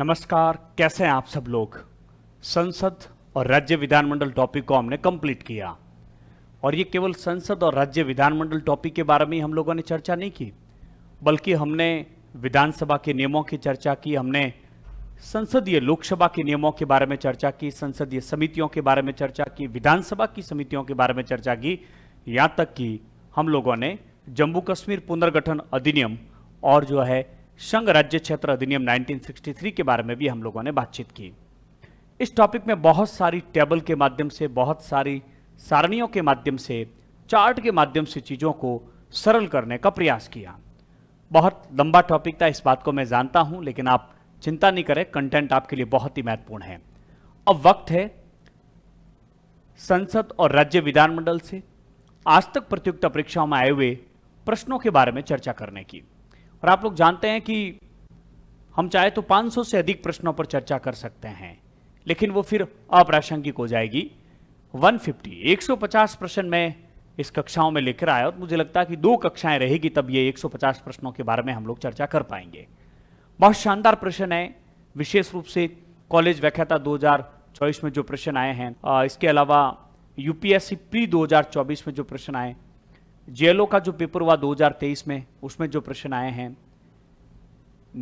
नमस्कार कैसे हैं आप सब लोग संसद और राज्य विधानमंडल टॉपिक को हमने कंप्लीट किया और ये केवल संसद और राज्य विधानमंडल टॉपिक के बारे में हम लोगों ने चर्चा नहीं की बल्कि हमने विधानसभा के नियमों की चर्चा की हमने संसदीय लोकसभा के नियमों के बारे में चर्चा की संसदीय समितियों के बारे में चर्चा की विधानसभा की समितियों के बारे में चर्चा की यहाँ तक कि हम लोगों ने जम्मू कश्मीर पुनर्गठन अधिनियम और जो है संघ राज्य क्षेत्र अधिनियम 1963 के बारे में भी हम लोगों ने बातचीत की इस टॉपिक में बहुत सारी टेबल के माध्यम से बहुत सारी सारणियों के माध्यम से चार्ट के माध्यम से चीज़ों को सरल करने का प्रयास किया बहुत लंबा टॉपिक था इस बात को मैं जानता हूं लेकिन आप चिंता नहीं करें कंटेंट आपके लिए बहुत ही महत्वपूर्ण है अब वक्त है संसद और राज्य विधानमंडल से आज तक प्रतियोगिता परीक्षाओं में आए हुए प्रश्नों के बारे में चर्चा करने की और आप लोग जानते हैं कि हम चाहे तो 500 से अधिक प्रश्नों पर चर्चा कर सकते हैं लेकिन वो फिर अप्रासंगिक हो जाएगी 150 150 प्रश्न में इस कक्षाओं में लेकर आया और मुझे लगता है कि दो कक्षाएं रहेगी तब ये 150 प्रश्नों के बारे में हम लोग चर्चा कर पाएंगे बहुत शानदार प्रश्न है विशेष रूप से कॉलेज व्याख्याता दो में जो प्रश्न आए हैं इसके अलावा यूपीएससी प्री दो में जो प्रश्न आए जेएलओ का जो पेपर हुआ 2023 में उसमें जो प्रश्न आए हैं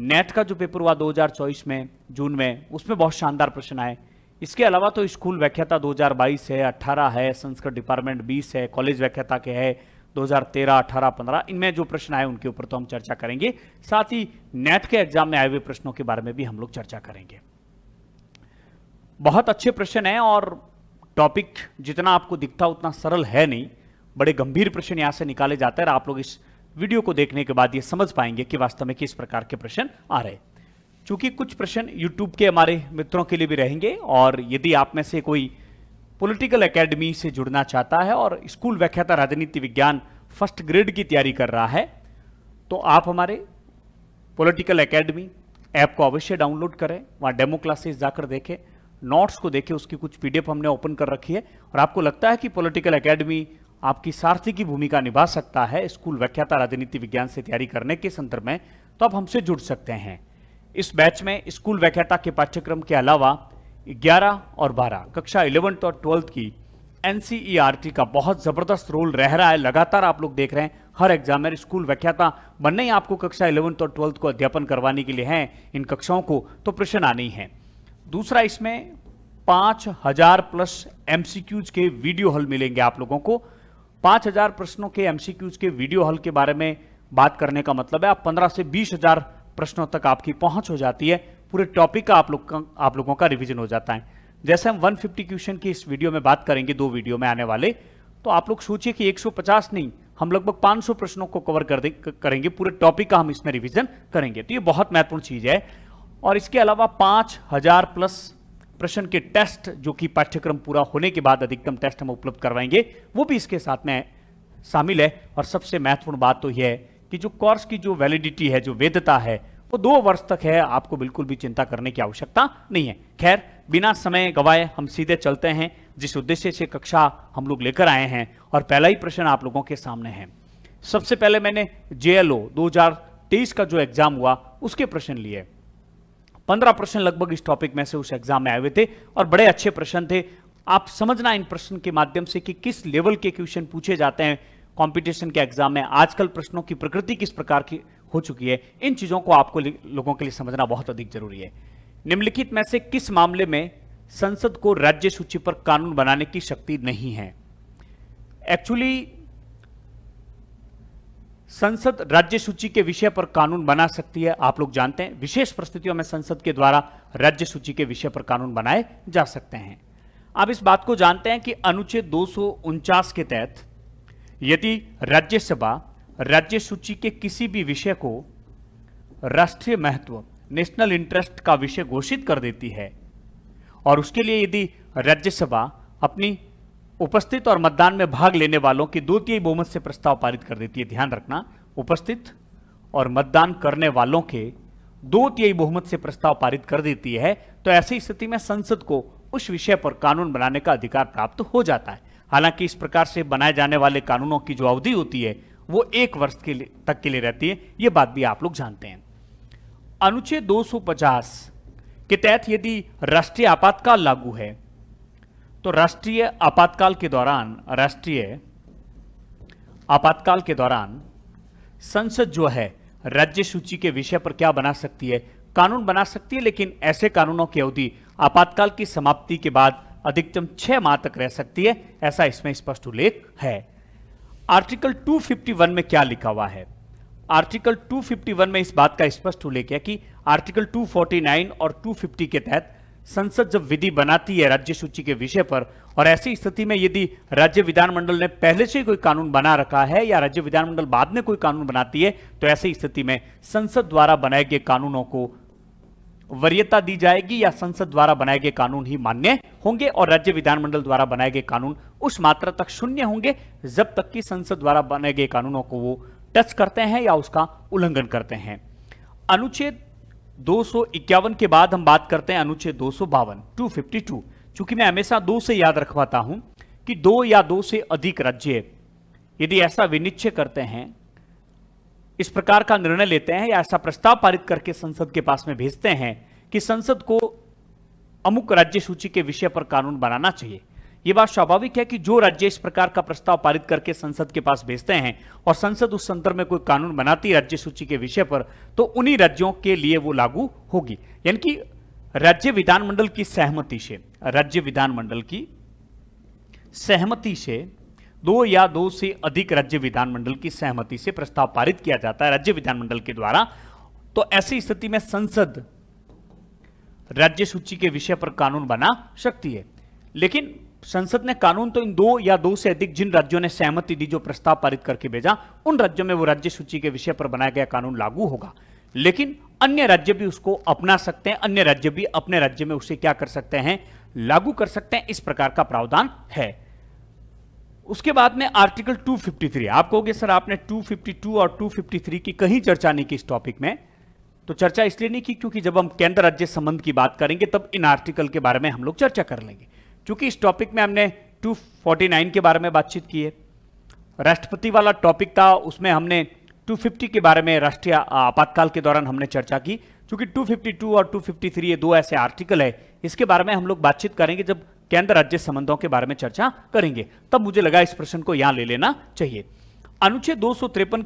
नेट का जो पेपर हुआ 2024 में जून में उसमें बहुत शानदार प्रश्न आए इसके अलावा तो स्कूल व्याख्याता 2022 है 18 है संस्कृत डिपार्टमेंट 20 है कॉलेज व्याख्याता के है 2013, 18, 15 इनमें जो प्रश्न आए उनके ऊपर तो हम चर्चा करेंगे साथ ही नेट के एग्जाम में आए हुए प्रश्नों के बारे में भी हम लोग चर्चा करेंगे बहुत अच्छे प्रश्न हैं और टॉपिक जितना आपको दिखता उतना सरल है नहीं बड़े गंभीर प्रश्न यहाँ से निकाले जाते हैं और आप लोग इस वीडियो को देखने के बाद ये समझ पाएंगे कि वास्तव में किस प्रकार के प्रश्न आ रहे चूंकि कुछ प्रश्न यूट्यूब के हमारे मित्रों के लिए भी रहेंगे और यदि आप में से कोई पॉलिटिकल एकेडमी से जुड़ना चाहता है और स्कूल व्याख्याता राजनीति विज्ञान फर्स्ट ग्रेड की तैयारी कर रहा है तो आप हमारे पॉलिटिकल एकेडमी ऐप को अवश्य डाउनलोड करें वहाँ डेमो क्लासेस जाकर देखें नोट्स को देखें उसकी कुछ पीडीएफ हमने ओपन कर रखी है और आपको लगता है कि पॉलिटिकल एकेडमी आपकी सार्थी की भूमिका निभा सकता है स्कूल व्याख्याता राजनीति विज्ञान से तैयारी करने के संदर्भ में तो आप हमसे जुड़ सकते हैं इस बैच में स्कूल व्याख्याता के पाठ्यक्रम के अलावा 11 और 12 कक्षा 11 और ट्वेल्थ की एन e का बहुत ज़बरदस्त रोल रह रहा है लगातार आप लोग देख रहे हैं हर एग्जाम में स्कूल व्याख्याता बनने ही आपको कक्षा इलेवंथ और ट्वेल्थ को अध्यापन करवाने के लिए हैं इन कक्षाओं को तो प्रश्न आने ही दूसरा इसमें पाँच हज़ार प्लस एमसीक्यूज के वीडियो हल मिलेंगे आप लोगों को पांच हजार प्रश्नों के एमसीक्यूज के वीडियो हल के बारे में बात करने का मतलब है आप पंद्रह से बीस हजार प्रश्नों तक आपकी पहुंच हो जाती है पूरे टॉपिक का आप लोग का आप लोगों का रिवीजन हो जाता है जैसे हम 150 क्वेश्चन की इस वीडियो में बात करेंगे दो वीडियो में आने वाले तो आप लोग सोचिए कि 150 नहीं हम लगभग 500 प्रश्नों को कवर कर करेंगे पूरे टॉपिक का हम इसमें रिवीजन करेंगे तो ये बहुत महत्वपूर्ण चीज़ है और इसके अलावा पांच प्लस प्रश्न के टेस्ट जो कि पाठ्यक्रम पूरा होने के बाद अधिकतम टेस्ट हम उपलब्ध करवाएंगे वो भी इसके साथ में शामिल है और सबसे महत्वपूर्ण बात तो यह है कि जो कोर्स की जो वैलिडिटी है जो वेदता है वो दो वर्ष तक है आपको बिल्कुल भी चिंता करने की आवश्यकता नहीं है खैर बिना समय गवाए हम सीधे चलते हैं जिस उद्देश्य से कक्षा हम लोग लेकर आए हैं और पहला ही प्रश्न आप लोगों के सामने है सबसे पहले मैंने जे एल का जो एग्जाम हुआ उसके प्रश्न लिए पंद्रह प्रश्न लगभग इस टॉपिक में से उस एग्जाम में आए हुए थे और बड़े अच्छे प्रश्न थे आप समझना इन प्रश्न के माध्यम से कि किस लेवल के क्वेश्चन पूछे जाते हैं कंपटीशन के एग्जाम में आजकल प्रश्नों की प्रकृति किस प्रकार की हो चुकी है इन चीज़ों को आपको लोगों के लिए समझना बहुत अधिक जरूरी है निम्नलिखित में से किस मामले में संसद को राज्य सूची पर कानून बनाने की शक्ति नहीं है एक्चुअली संसद राज्य सूची के विषय पर कानून बना सकती है आप लोग जानते हैं विशेष परिस्थितियों में संसद के द्वारा राज्य सूची के विषय पर कानून बनाए जा सकते हैं आप इस बात को जानते हैं कि अनुच्छेद दो के तहत यदि राज्यसभा राज्य सूची के किसी भी विषय को राष्ट्रीय महत्व नेशनल इंटरेस्ट का विषय घोषित कर देती है और उसके लिए यदि राज्यसभा अपनी उपस्थित और मतदान में भाग लेने वालों की दो बहुमत से प्रस्ताव पारित कर देती है ध्यान रखना उपस्थित और मतदान करने वालों के दो तिहाई बहुमत से प्रस्ताव पारित कर देती है तो ऐसी स्थिति में संसद को उस विषय पर कानून बनाने का अधिकार प्राप्त हो जाता है हालांकि इस प्रकार से बनाए जाने वाले कानूनों की जो अवधि होती है वो एक वर्ष के लिए तक के लिए रहती है ये बात भी आप लोग जानते हैं अनुच्छेद 250 के तहत यदि राष्ट्रीय आपातकाल लागू है तो राष्ट्रीय आपातकाल के दौरान राष्ट्रीय आपातकाल के दौरान संसद जो है राज्य सूची के विषय पर क्या बना सकती है कानून बना सकती है लेकिन ऐसे कानूनों की अवधि आपातकाल की समाप्ति के बाद अधिकतम छह माह तक रह सकती है ऐसा इसमें स्पष्ट उल्लेख है आर्टिकल 251 में क्या लिखा हुआ है आर्टिकल 251 में इस बात का स्पष्ट उल्लेख है कि आर्टिकल 249 और 250 के तहत संसद जब विधि बनाती है राज्य सूची के विषय पर और ऐसी स्थिति में यदि राज्य विधानमंडल ने पहले से कोई कानून बना रखा है या राज्य विधानमंडल बाद में कोई कानून बनाती है तो ऐसी स्थिति में संसद द्वारा बनाए गए कानूनों को वरीयता दी जाएगी या संसद द्वारा बनाए गए कानून ही मान्य होंगे और राज्य विधानमंडल द्वारा बनाए गए कानून उस मात्रा तक शून्य होंगे जब तक कि संसद द्वारा बनाए गए कानूनों को वो टच करते हैं या उसका उल्लंघन करते हैं अनुच्छेद दो के बाद हम बात करते हैं अनुच्छेद दो सौ बावन चूंकि मैं हमेशा दो से याद रखवाता हूं कि दो या दो से अधिक राज्य यदि ऐसा विनिश्चय करते हैं इस प्रकार का निर्णय लेते हैं या ऐसा प्रस्ताव पारित करके संसद के पास में भेजते हैं कि संसद को अमुक राज्य सूची के विषय पर कानून बनाना चाहिए यह बात स्वाभाविक है कि जो राज्य इस प्रकार का प्रस्ताव पारित करके संसद के पास भेजते हैं और संसद उस संदर्भ में कोई कानून बनाती राज्य सूची के विषय पर तो उन्हीं राज्यों के लिए वो लागू होगी यानी कि राज्य विधानमंडल की सहमति से राज्य विधानमंडल की सहमति से दो या दो से अधिक राज्य विधानमंडल की सहमति से प्रस्ताव पारित किया जाता है राज्य विधानमंडल के द्वारा तो ऐसी स्थिति में संसद राज्य सूची के विषय पर कानून बना सकती है लेकिन संसद ने कानून तो इन दो या दो से अधिक जिन राज्यों ने सहमति दी जो प्रस्ताव पारित करके भेजा उन राज्यों में वो राज्य सूची के विषय पर बनाया गया कानून लागू होगा लेकिन अन्य राज्य भी उसको अपना सकते हैं अन्य राज्य भी अपने राज्य में उसे क्या कर सकते हैं लागू कर सकते हैं इस प्रकार का प्रावधान है उसके बाद में आर्टिकल 253 आप कहोगे सर आपने 252 और 253 की कहीं चर्चा नहीं की इस टॉपिक में तो चर्चा इसलिए नहीं की क्योंकि जब हम केंद्र राज्य संबंध की बात करेंगे तब इन आर्टिकल के बारे में हम लोग चर्चा कर लेंगे चूंकि इस टॉपिक में हमने 249 के बारे में बातचीत की है राष्ट्रपति वाला टॉपिक था उसमें हमने 250 के बारे में राष्ट्रीय आपातकाल के दौरान हमने चर्चा की चूंकि 252 और 253 ये दो ऐसे आर्टिकल है इसके बारे में हम लोग बातचीत करेंगे जब केंद्र राज्य संबंधों के बारे में चर्चा करेंगे तब मुझे लगा इस प्रश्न को यहां ले लेना चाहिए अनुच्छेद दो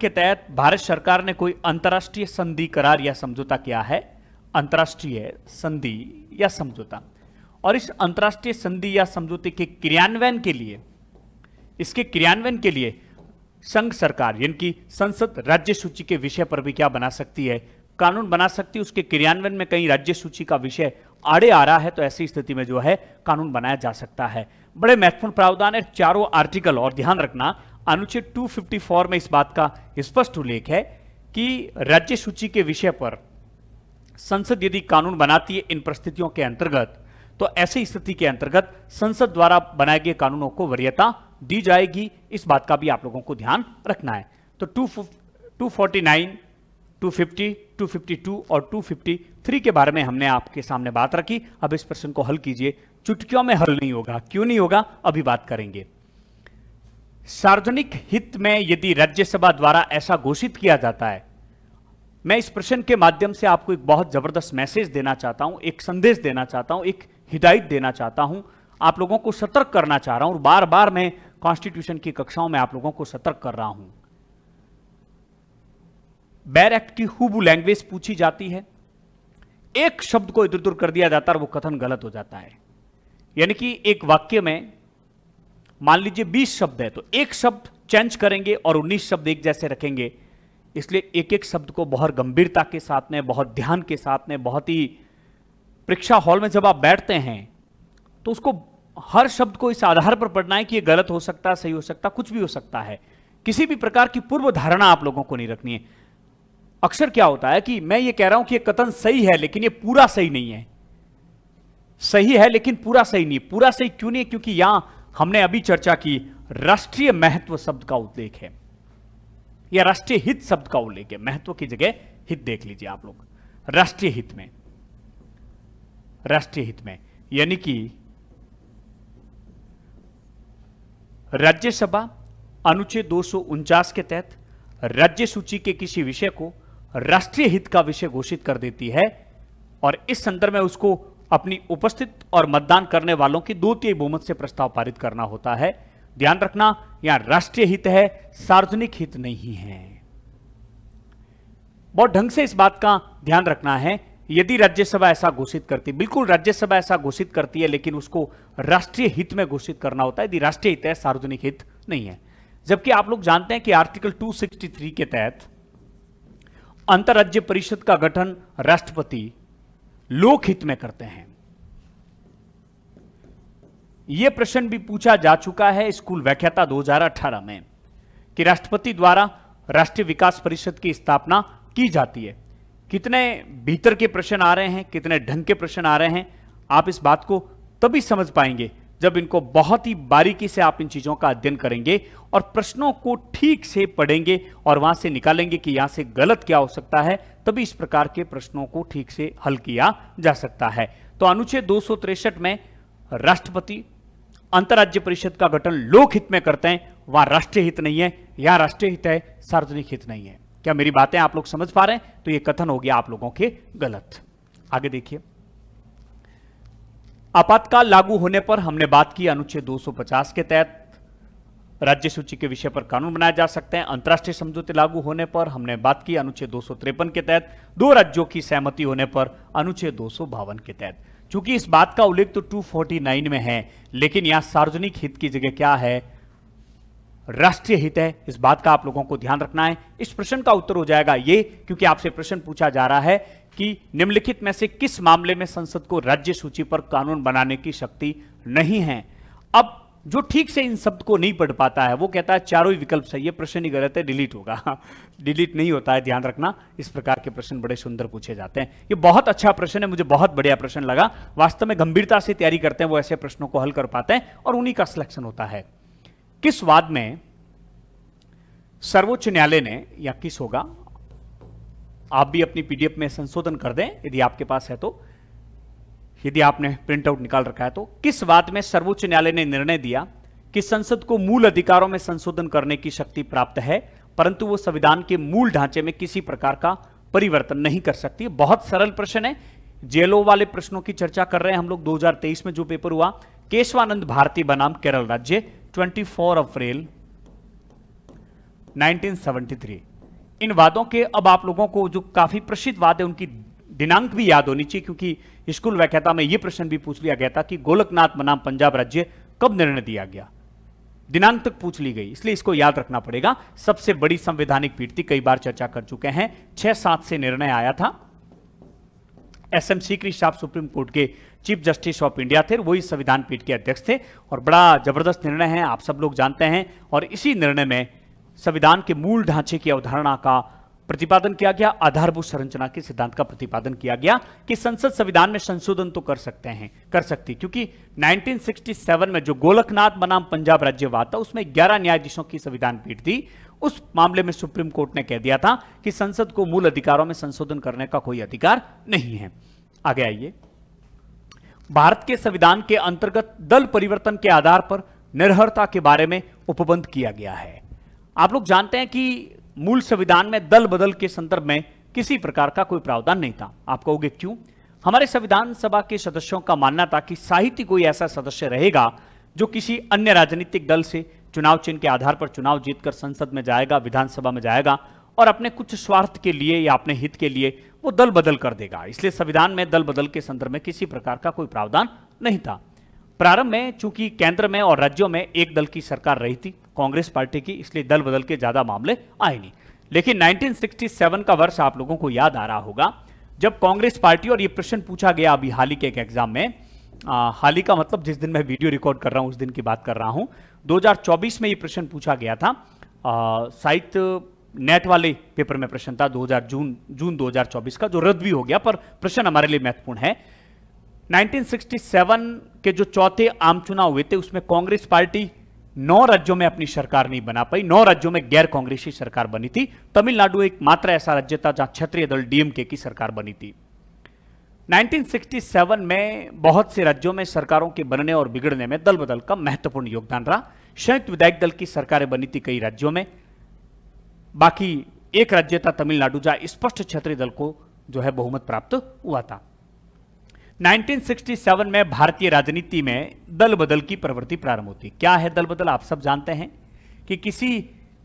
के तहत भारत सरकार ने कोई अंतर्राष्ट्रीय संधि करार या समझौता किया है अंतर्राष्ट्रीय संधि या समझौता और इस अंतर्राष्ट्रीय संधि या समझौते के क्रियान्वयन के लिए इसके क्रियान्वयन के लिए संघ सरकार यानी कि संसद राज्य सूची के विषय पर भी क्या बना सकती है कानून बना सकती है उसके क्रियान्वयन में कहीं राज्य सूची का विषय आड़े आ रहा है तो ऐसी स्थिति में जो है कानून बनाया जा सकता है बड़े महत्वपूर्ण प्रावधान है चारों आर्टिकल और ध्यान रखना अनुच्छेद 254 में इस बात का स्पष्ट उल्लेख है कि राज्य सूची के विषय पर संसद यदि कानून बनाती है इन परिस्थितियों के अंतर्गत तो ऐसी स्थिति के अंतर्गत संसद द्वारा बनाए गए कानूनों को वरीयता दी जाएगी इस बात का भी आप लोगों को ध्यान रखना है तो two two forty nine two fifty two fifty two और टू फिफ्टी थ्री के बारे में हमने आपके सामने बात रखी अब इस प्रश्न को हल कीजिए चुटकियों में हल नहीं होगा क्यों नहीं होगा अभी बात करेंगे सार्वजनिक हित में यदि राज्यसभा द्वारा ऐसा घोषित किया जाता है मैं इस प्रश्न के माध्यम से आपको एक बहुत जबरदस्त मैसेज देना चाहता हूं एक संदेश देना चाहता हूं एक हिदायत देना चाहता हूं आप लोगों को सतर्क करना चाह रहा हूं और बार बार मैं कॉन्स्टिट्यूशन की कक्षाओं में आप लोगों को सतर्क कर रहा हूं बैर एक्ट की हुबू लैंग्वेज पूछी जाती है एक शब्द को इधर उधर कर दिया जाता है वो कथन गलत हो जाता है यानी कि एक वाक्य में मान लीजिए 20 शब्द है तो एक शब्द चेंज करेंगे और 19 शब्द एक जैसे रखेंगे इसलिए एक एक शब्द को बहुत गंभीरता के साथ में बहुत ध्यान के साथ में बहुत ही परीक्षा हॉल में जब आप बैठते हैं तो उसको हर शब्द को इस आधार पर पढ़ना है कि ये गलत हो सकता है सही हो सकता कुछ भी हो सकता है किसी भी प्रकार की पूर्व धारणा आप लोगों को नहीं रखनी है अक्सर क्या होता है कि मैं ये कह रहा हूं कि ये कथन सही है लेकिन ये पूरा सही नहीं है सही है लेकिन पूरा सही नहीं पूरा सही क्यों नहीं क्योंकि यहां हमने अभी चर्चा की राष्ट्रीय महत्व शब्द का उल्लेख है या राष्ट्रीय हित शब्द का उल्लेख है महत्व की जगह हित देख लीजिए आप लोग राष्ट्रीय हित में राष्ट्रीय हित में यानी कि राज्यसभा अनुच्छेद दो के तहत राज्य सूची के किसी विषय को राष्ट्रीय हित का विषय घोषित कर देती है और इस संदर्भ में उसको अपनी उपस्थित और मतदान करने वालों की दो बहुमत से प्रस्ताव पारित करना होता है ध्यान रखना यहां राष्ट्रीय हित है सार्वजनिक हित नहीं है बहुत ढंग से इस बात का ध्यान रखना है यदि राज्यसभा ऐसा घोषित करती बिल्कुल राज्यसभा ऐसा घोषित करती है लेकिन उसको राष्ट्रीय हित में घोषित करना होता है यदि राष्ट्रीय हित है सार्वजनिक हित नहीं है जबकि आप लोग जानते हैं कि आर्टिकल 263 के तहत अंतर्राज्य परिषद का गठन राष्ट्रपति लोकहित में करते हैं यह प्रश्न भी पूछा जा चुका है स्कूल व्याख्याता दो में कि राष्ट्रपति द्वारा राष्ट्रीय विकास परिषद की स्थापना की जाती है कितने भीतर के प्रश्न आ रहे हैं कितने ढंग के प्रश्न आ रहे हैं आप इस बात को तभी समझ पाएंगे जब इनको बहुत ही बारीकी से आप इन चीज़ों का अध्ययन करेंगे और प्रश्नों को ठीक से पढ़ेंगे और वहां से निकालेंगे कि यहां से गलत क्या हो सकता है तभी इस प्रकार के प्रश्नों को ठीक से हल किया जा सकता है तो अनुच्छेद दो में राष्ट्रपति अंतर्राज्य परिषद का गठन लोकहित में करते हैं वहां राष्ट्रीय हित नहीं है यहां राष्ट्रीय हित है सार्वजनिक हित नहीं है क्या मेरी बातें आप लोग समझ पा रहे हैं तो ये कथन हो गया आप लोगों के गलत आगे देखिए आपातकाल लागू होने पर हमने बात की अनुच्छेद 250 के तहत राज्य सूची के विषय पर कानून बनाए जा सकते हैं अंतर्राष्ट्रीय समझौते लागू होने पर हमने बात की अनुच्छेद दो के तहत दो राज्यों की सहमति होने पर अनुच्छेद दो के तहत चूंकि इस बात का उल्लेख तो 249 में है लेकिन यहां सार्वजनिक हित की जगह क्या है राष्ट्रीय हित है इस बात का आप लोगों को ध्यान रखना है इस प्रश्न का उत्तर हो जाएगा ये क्योंकि आपसे प्रश्न पूछा जा रहा है कि निम्नलिखित में से किस मामले में संसद को राज्य सूची पर कानून बनाने की शक्ति नहीं है अब जो ठीक से इन शब्द को नहीं पढ़ पाता है वो कहता है चारों ही विकल्प सही है प्रश्न ही गलत है डिलीट होगा डिलीट नहीं होता है ध्यान रखना इस प्रकार के प्रश्न बड़े सुंदर पूछे जाते हैं ये बहुत अच्छा प्रश्न है मुझे बहुत बढ़िया प्रश्न लगा वास्तव में गंभीरता से तैयारी करते हैं वो ऐसे प्रश्नों को हल कर पाते हैं और उन्हीं का सिलेक्शन होता है किस वाद में सर्वोच्च न्यायालय ने या किस होगा आप भी अपनी पीडीएफ में संशोधन कर दें यदि आपके पास है तो यदि आपने प्रिंट आउट निकाल रखा है तो किस वाद में सर्वोच्च न्यायालय ने निर्णय दिया कि संसद को मूल अधिकारों में संशोधन करने की शक्ति प्राप्त है परंतु वो संविधान के मूल ढांचे में किसी प्रकार का परिवर्तन नहीं कर सकती बहुत सरल प्रश्न है जेलों वाले प्रश्नों की चर्चा कर रहे हैं हम लोग 2023 में जो पेपर हुआ केशवानंद भारती बनाम केरल राज्य 24 अप्रैल 1973 इन वादों के अब आप लोगों को जो काफी प्रसिद्ध वाद है उनकी दिनांक भी याद होनी चाहिए क्योंकि स्कूल व्याख्याता में यह प्रश्न भी पूछ लिया गया था कि गोलकनाथ बनाम पंजाब राज्य कब निर्णय दिया गया दिनांक तक पूछ ली गई इसलिए इसको याद रखना पड़ेगा सबसे बड़ी संवैधानिक पीठ थी कई बार चर्चा कर चुके हैं छह सात से निर्णय आया था एसएमसी एम स्टाफ सुप्रीम कोर्ट के चीफ जस्टिस ऑफ इंडिया थे वही संविधान पीठ के अध्यक्ष थे और बड़ा जबरदस्त निर्णय है आप सब लोग जानते हैं और इसी निर्णय में संविधान के मूल ढांचे की अवधारणा का प्रतिपादन किया गया आधारभूत संरचना के सिद्धांत का प्रतिपादन किया गया कि संसद संविधान में संशोधन तो कर सकते हैं कर सकती क्योंकि 1967 में जो गोलकनाथ बनाम पंजाब राज्य हुआ था उसमें 11 न्यायाधीशों की संविधान पीठ थी उस मामले में सुप्रीम कोर्ट ने कह दिया था कि संसद को मूल अधिकारों में संशोधन करने का कोई अधिकार नहीं है आगे आइए भारत के संविधान के अंतर्गत दल परिवर्तन के आधार पर निर्भरता के बारे में उपबंध किया गया है आप लोग जानते हैं कि मूल संविधान में दल बदल के संदर्भ में किसी प्रकार का कोई प्रावधान नहीं था आप कहोगे क्यों हमारे संविधान सभा के सदस्यों का मानना था कि साहित्य कोई ऐसा सदस्य रहेगा जो किसी अन्य राजनीतिक दल से चुनाव चिन्ह के आधार पर चुनाव जीतकर संसद में जाएगा विधानसभा में जाएगा और अपने कुछ स्वार्थ के लिए या अपने हित के लिए वो दल बदल कर देगा इसलिए संविधान में दल बदल के संदर्भ में किसी प्रकार का कोई प्रावधान नहीं था प्रारंभ में चूंकि केंद्र में और राज्यों में एक दल की सरकार रही थी कांग्रेस पार्टी की इसलिए दल बदल के ज़्यादा मामले आए नहीं लेकिन 1967 का वर्ष आप लोगों को याद आ रहा होगा जब कांग्रेस पार्टी और ये प्रश्न पूछा गया अभी हाल ही के एक एग्जाम में हाल ही का मतलब जिस दिन मैं वीडियो रिकॉर्ड कर रहा हूं उस दिन की बात कर रहा हूं 2024 में ये प्रश्न पूछा गया था साहित्य नेट वाले पेपर में प्रश्न था 2000 जून जून 2024 का जो रद्द भी हो गया पर प्रश्न हमारे लिए महत्वपूर्ण है 1967 के जो चौथे आम चुनाव हुए थे उसमें कांग्रेस पार्टी नौ राज्यों में अपनी सरकार नहीं बना पाई नौ राज्यों में गैर कांग्रेसी सरकार बनी थी तमिलनाडु एक मात्र ऐसा राज्य था जहां क्षेत्रीय दल डीएमके की सरकार बनी थी 1967 में बहुत से राज्यों में सरकारों के बनने और बिगड़ने में दल बदल का महत्वपूर्ण योगदान रहा संयुक्त विधायक दल की सरकारें बनी थी कई राज्यों में बाकी एक राज्य था तमिलनाडु जहां स्पष्ट क्षेत्रीय दल को जो है बहुमत प्राप्त हुआ था 1967 में भारतीय राजनीति में दल बदल की प्रवृत्ति प्रारंभ होती क्या है दल बदल आप सब जानते हैं कि किसी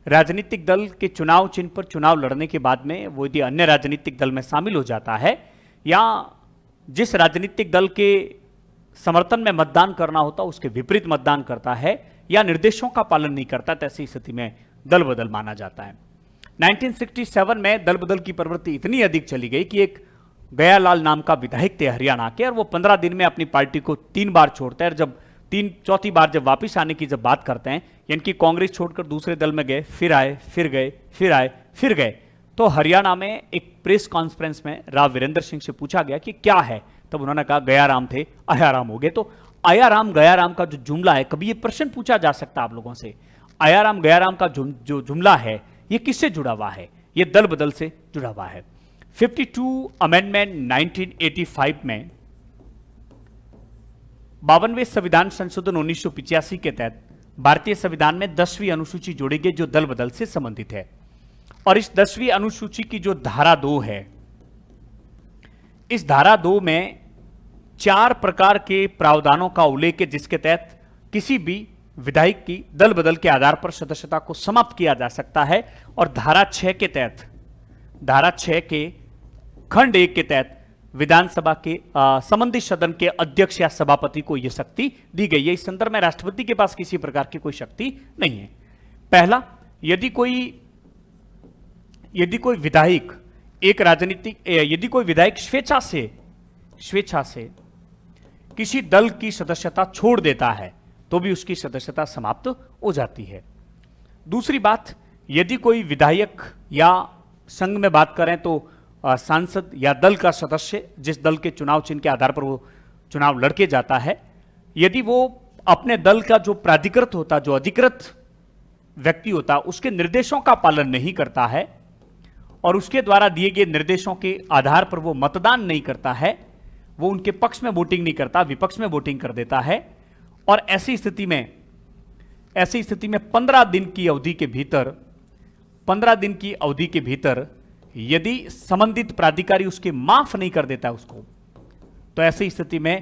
राजनीतिक दल के चुनाव चिन्ह पर चुनाव लड़ने के बाद में वो यदि अन्य राजनीतिक दल में शामिल हो जाता है या जिस राजनीतिक दल के समर्थन में मतदान करना होता उसके विपरीत मतदान करता है या निर्देशों का पालन नहीं करता तो ऐसी स्थिति में दल बदल माना जाता है 1967 में दल बदल की प्रवृत्ति इतनी अधिक चली गई कि एक गयालाल नाम का विधायक थे हरियाणा के और वो पंद्रह दिन में अपनी पार्टी को तीन बार छोड़ते हैं और जब तीन चौथी बार जब वापस आने की जब बात करते हैं यानी कि कांग्रेस छोड़कर दूसरे दल में गए फिर आए फिर गए फिर आए फिर गए तो हरियाणा में एक प्रेस कॉन्फ्रेंस में राव वीरेंद्र सिंह से पूछा गया कि क्या है तब उन्होंने कहा गया राम थे अया राम हो गए तो आया राम गया राम का जो जुमला है कभी ये प्रश्न पूछा जा सकता आप लोगों से आया राम गया राम का जो जुमला है ये किससे जुड़ा हुआ है ये दल बदल से जुड़ा हुआ है 52 अमेंडमेंट 1985 में बावनवे संविधान संशोधन उन्नीस के तहत भारतीय संविधान में दसवीं अनुसूची जोड़ी गई जो दल बदल से संबंधित है और इस दसवीं अनुसूची की जो धारा दो है इस धारा दो में चार प्रकार के प्रावधानों का उल्लेख है जिसके तहत किसी भी विधायक की दल बदल के आधार पर सदस्यता को समाप्त किया जा सकता है और धारा छह के तहत धारा छः के खंड एक के तहत विधानसभा के संबंधित सदन के अध्यक्ष या सभापति को यह शक्ति दी गई है इस संदर्भ में राष्ट्रपति के पास किसी प्रकार की कोई शक्ति नहीं है पहला यदि कोई यदि कोई विधायक एक राजनीतिक यदि कोई विधायक स्वेच्छा से स्वेच्छा से किसी दल की सदस्यता छोड़ देता है तो भी उसकी सदस्यता समाप्त हो जाती है दूसरी बात यदि कोई विधायक या संघ में बात करें तो सांसद या दल का सदस्य जिस दल के चुनाव चिन्ह के आधार पर वो चुनाव लड़के जाता है यदि वो अपने दल का जो प्राधिकृत होता जो अधिकृत व्यक्ति होता उसके निर्देशों का पालन नहीं करता है और उसके द्वारा दिए गए निर्देशों के आधार पर वो मतदान नहीं करता है वो उनके पक्ष में वोटिंग नहीं करता विपक्ष में वोटिंग कर देता है और ऐसी स्थिति में ऐसी स्थिति में पंद्रह दिन की अवधि के भीतर पंद्रह दिन की अवधि के भीतर यदि संबंधित प्राधिकारी उसके माफ नहीं कर देता उसको तो ऐसी स्थिति में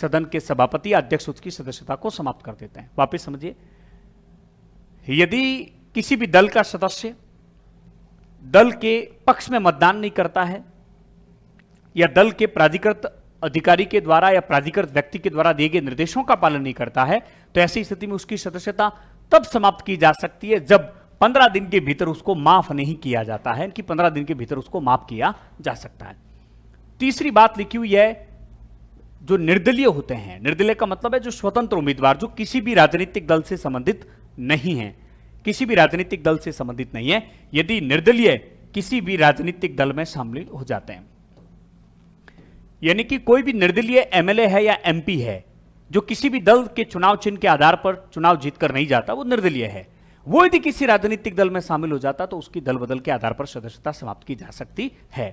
सदन के सभापति अध्यक्ष उसकी सदस्यता को समाप्त कर देते हैं वापस समझिए यदि किसी भी दल का सदस्य दल के पक्ष में मतदान नहीं करता है या दल के प्राधिकृत अधिकारी के द्वारा या प्राधिकृत व्यक्ति के द्वारा दिए गए निर्देशों का पालन नहीं करता है तो ऐसी स्थिति में उसकी सदस्यता तब समाप्त की जा सकती है जब पंद्रह दिन के भीतर उसको माफ नहीं किया जाता है कि पंद्रह दिन के भीतर उसको माफ किया जा सकता है तीसरी बात लिखी हुई है जो निर्दलीय होते हैं निर्दलीय का मतलब है जो स्वतंत्र उम्मीदवार जो किसी भी राजनीतिक दल से संबंधित नहीं है किसी भी राजनीतिक दल से संबंधित नहीं है यदि निर्दलीय किसी भी राजनीतिक दल में शामिल हो जाते हैं यानी कि कोई भी निर्दलीय एमएलए है या एमपी है जो किसी भी दल के चुनाव चिन्ह के आधार पर चुनाव जीतकर नहीं जाता वो निर्दलीय है वो यदि किसी राजनीतिक दल में शामिल हो जाता तो उसकी दल बदल के आधार पर सदस्यता समाप्त की जा सकती है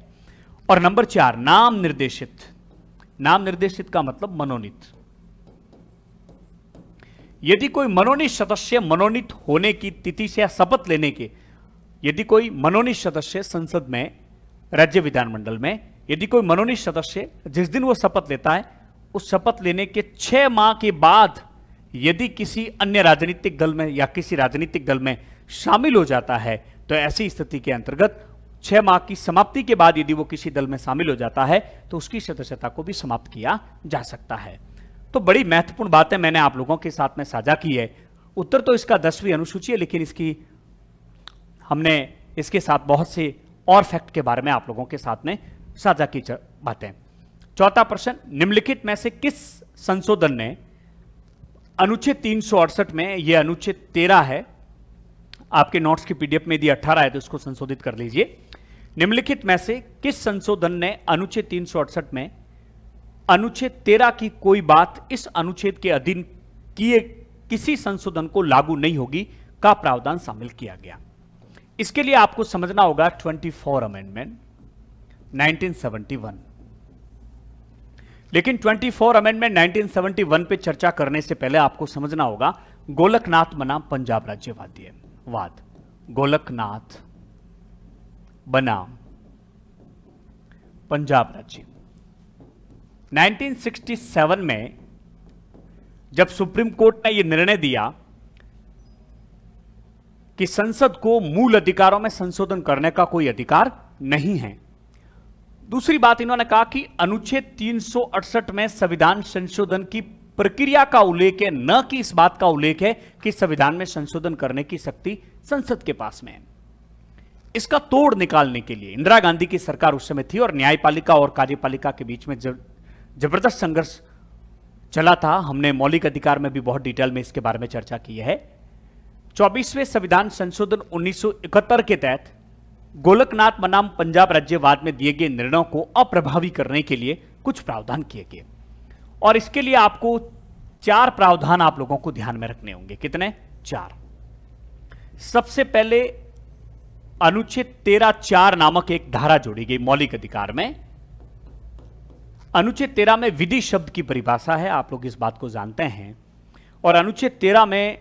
और नंबर चार नाम निर्देशित नाम निर्देशित का मतलब मनोनीत यदि कोई मनोनीत सदस्य मनोनीत होने की तिथि से शपथ लेने के यदि कोई मनोनीत सदस्य संसद में राज्य विधानमंडल में यदि कोई मनोनीत सदस्य जिस दिन वो शपथ लेता है उस शपथ लेने के छह माह के बाद यदि किसी अन्य राजनीतिक दल में या किसी राजनीतिक दल में शामिल हो जाता है तो ऐसी स्थिति के अंतर्गत छह माह की समाप्ति के बाद यदि वो किसी दल में शामिल हो जाता है तो उसकी सदस्यता को भी समाप्त किया जा सकता है तो बड़ी महत्वपूर्ण बातें मैंने आप लोगों के साथ में साझा की है उत्तर तो इसका दसवीं अनुसूची है लेकिन इसकी हमने इसके साथ बहुत से और फैक्ट के बारे में आप लोगों के साथ में साझा की बातें चौथा प्रश्न निम्नलिखित में से किस संशोधन ने अनुच्छेद तीन में यह अनुच्छेद तेरह है आपके नोट्स की पीडीएफ में यदि अठारह है तो इसको संशोधित कर लीजिए निम्नलिखित में से किस संशोधन ने अनुच्छेद तीन में अनुच्छेद तेरह की कोई बात इस अनुच्छेद के अधीन किए किसी संशोधन को लागू नहीं होगी का प्रावधान शामिल किया गया इसके लिए आपको समझना होगा 24 अमेंडमेंट 1971 लेकिन 24 अमेंडमेंट 1971 पे चर्चा करने से पहले आपको समझना होगा गोलकनाथ बना पंजाब राज्यवादी वाद गोलकनाथ बना पंजाब राज्य 1967 में जब सुप्रीम कोर्ट ने यह निर्णय दिया कि संसद को मूल अधिकारों में संशोधन करने का कोई अधिकार नहीं है दूसरी बात इन्होंने कहा कि अनुच्छेद 368 में संविधान संशोधन की प्रक्रिया का उल्लेख है न कि इस बात का उल्लेख है कि संविधान में संशोधन करने की शक्ति संसद के पास में है इसका तोड़ निकालने के लिए इंदिरा गांधी की सरकार उस समय थी और न्यायपालिका और कार्यपालिका के बीच में जबरदस्त संघर्ष चला था हमने मौलिक अधिकार में भी बहुत डिटेल में इसके बारे में चर्चा की है चौबीसवें संविधान संशोधन 1971 के तहत गोलकनाथ बनाम पंजाब राज्यवाद में दिए गए निर्णयों को अप्रभावी करने के लिए कुछ प्रावधान किए गए और इसके लिए आपको चार प्रावधान आप लोगों को ध्यान में रखने होंगे कितने चार सबसे पहले अनुच्छेद तेरह चार नामक एक धारा जोड़ी गई मौलिक अधिकार में अनुच्छेद तेरह में विधि शब्द की परिभाषा है आप लोग इस बात को जानते हैं और अनुच्छेद तेरह में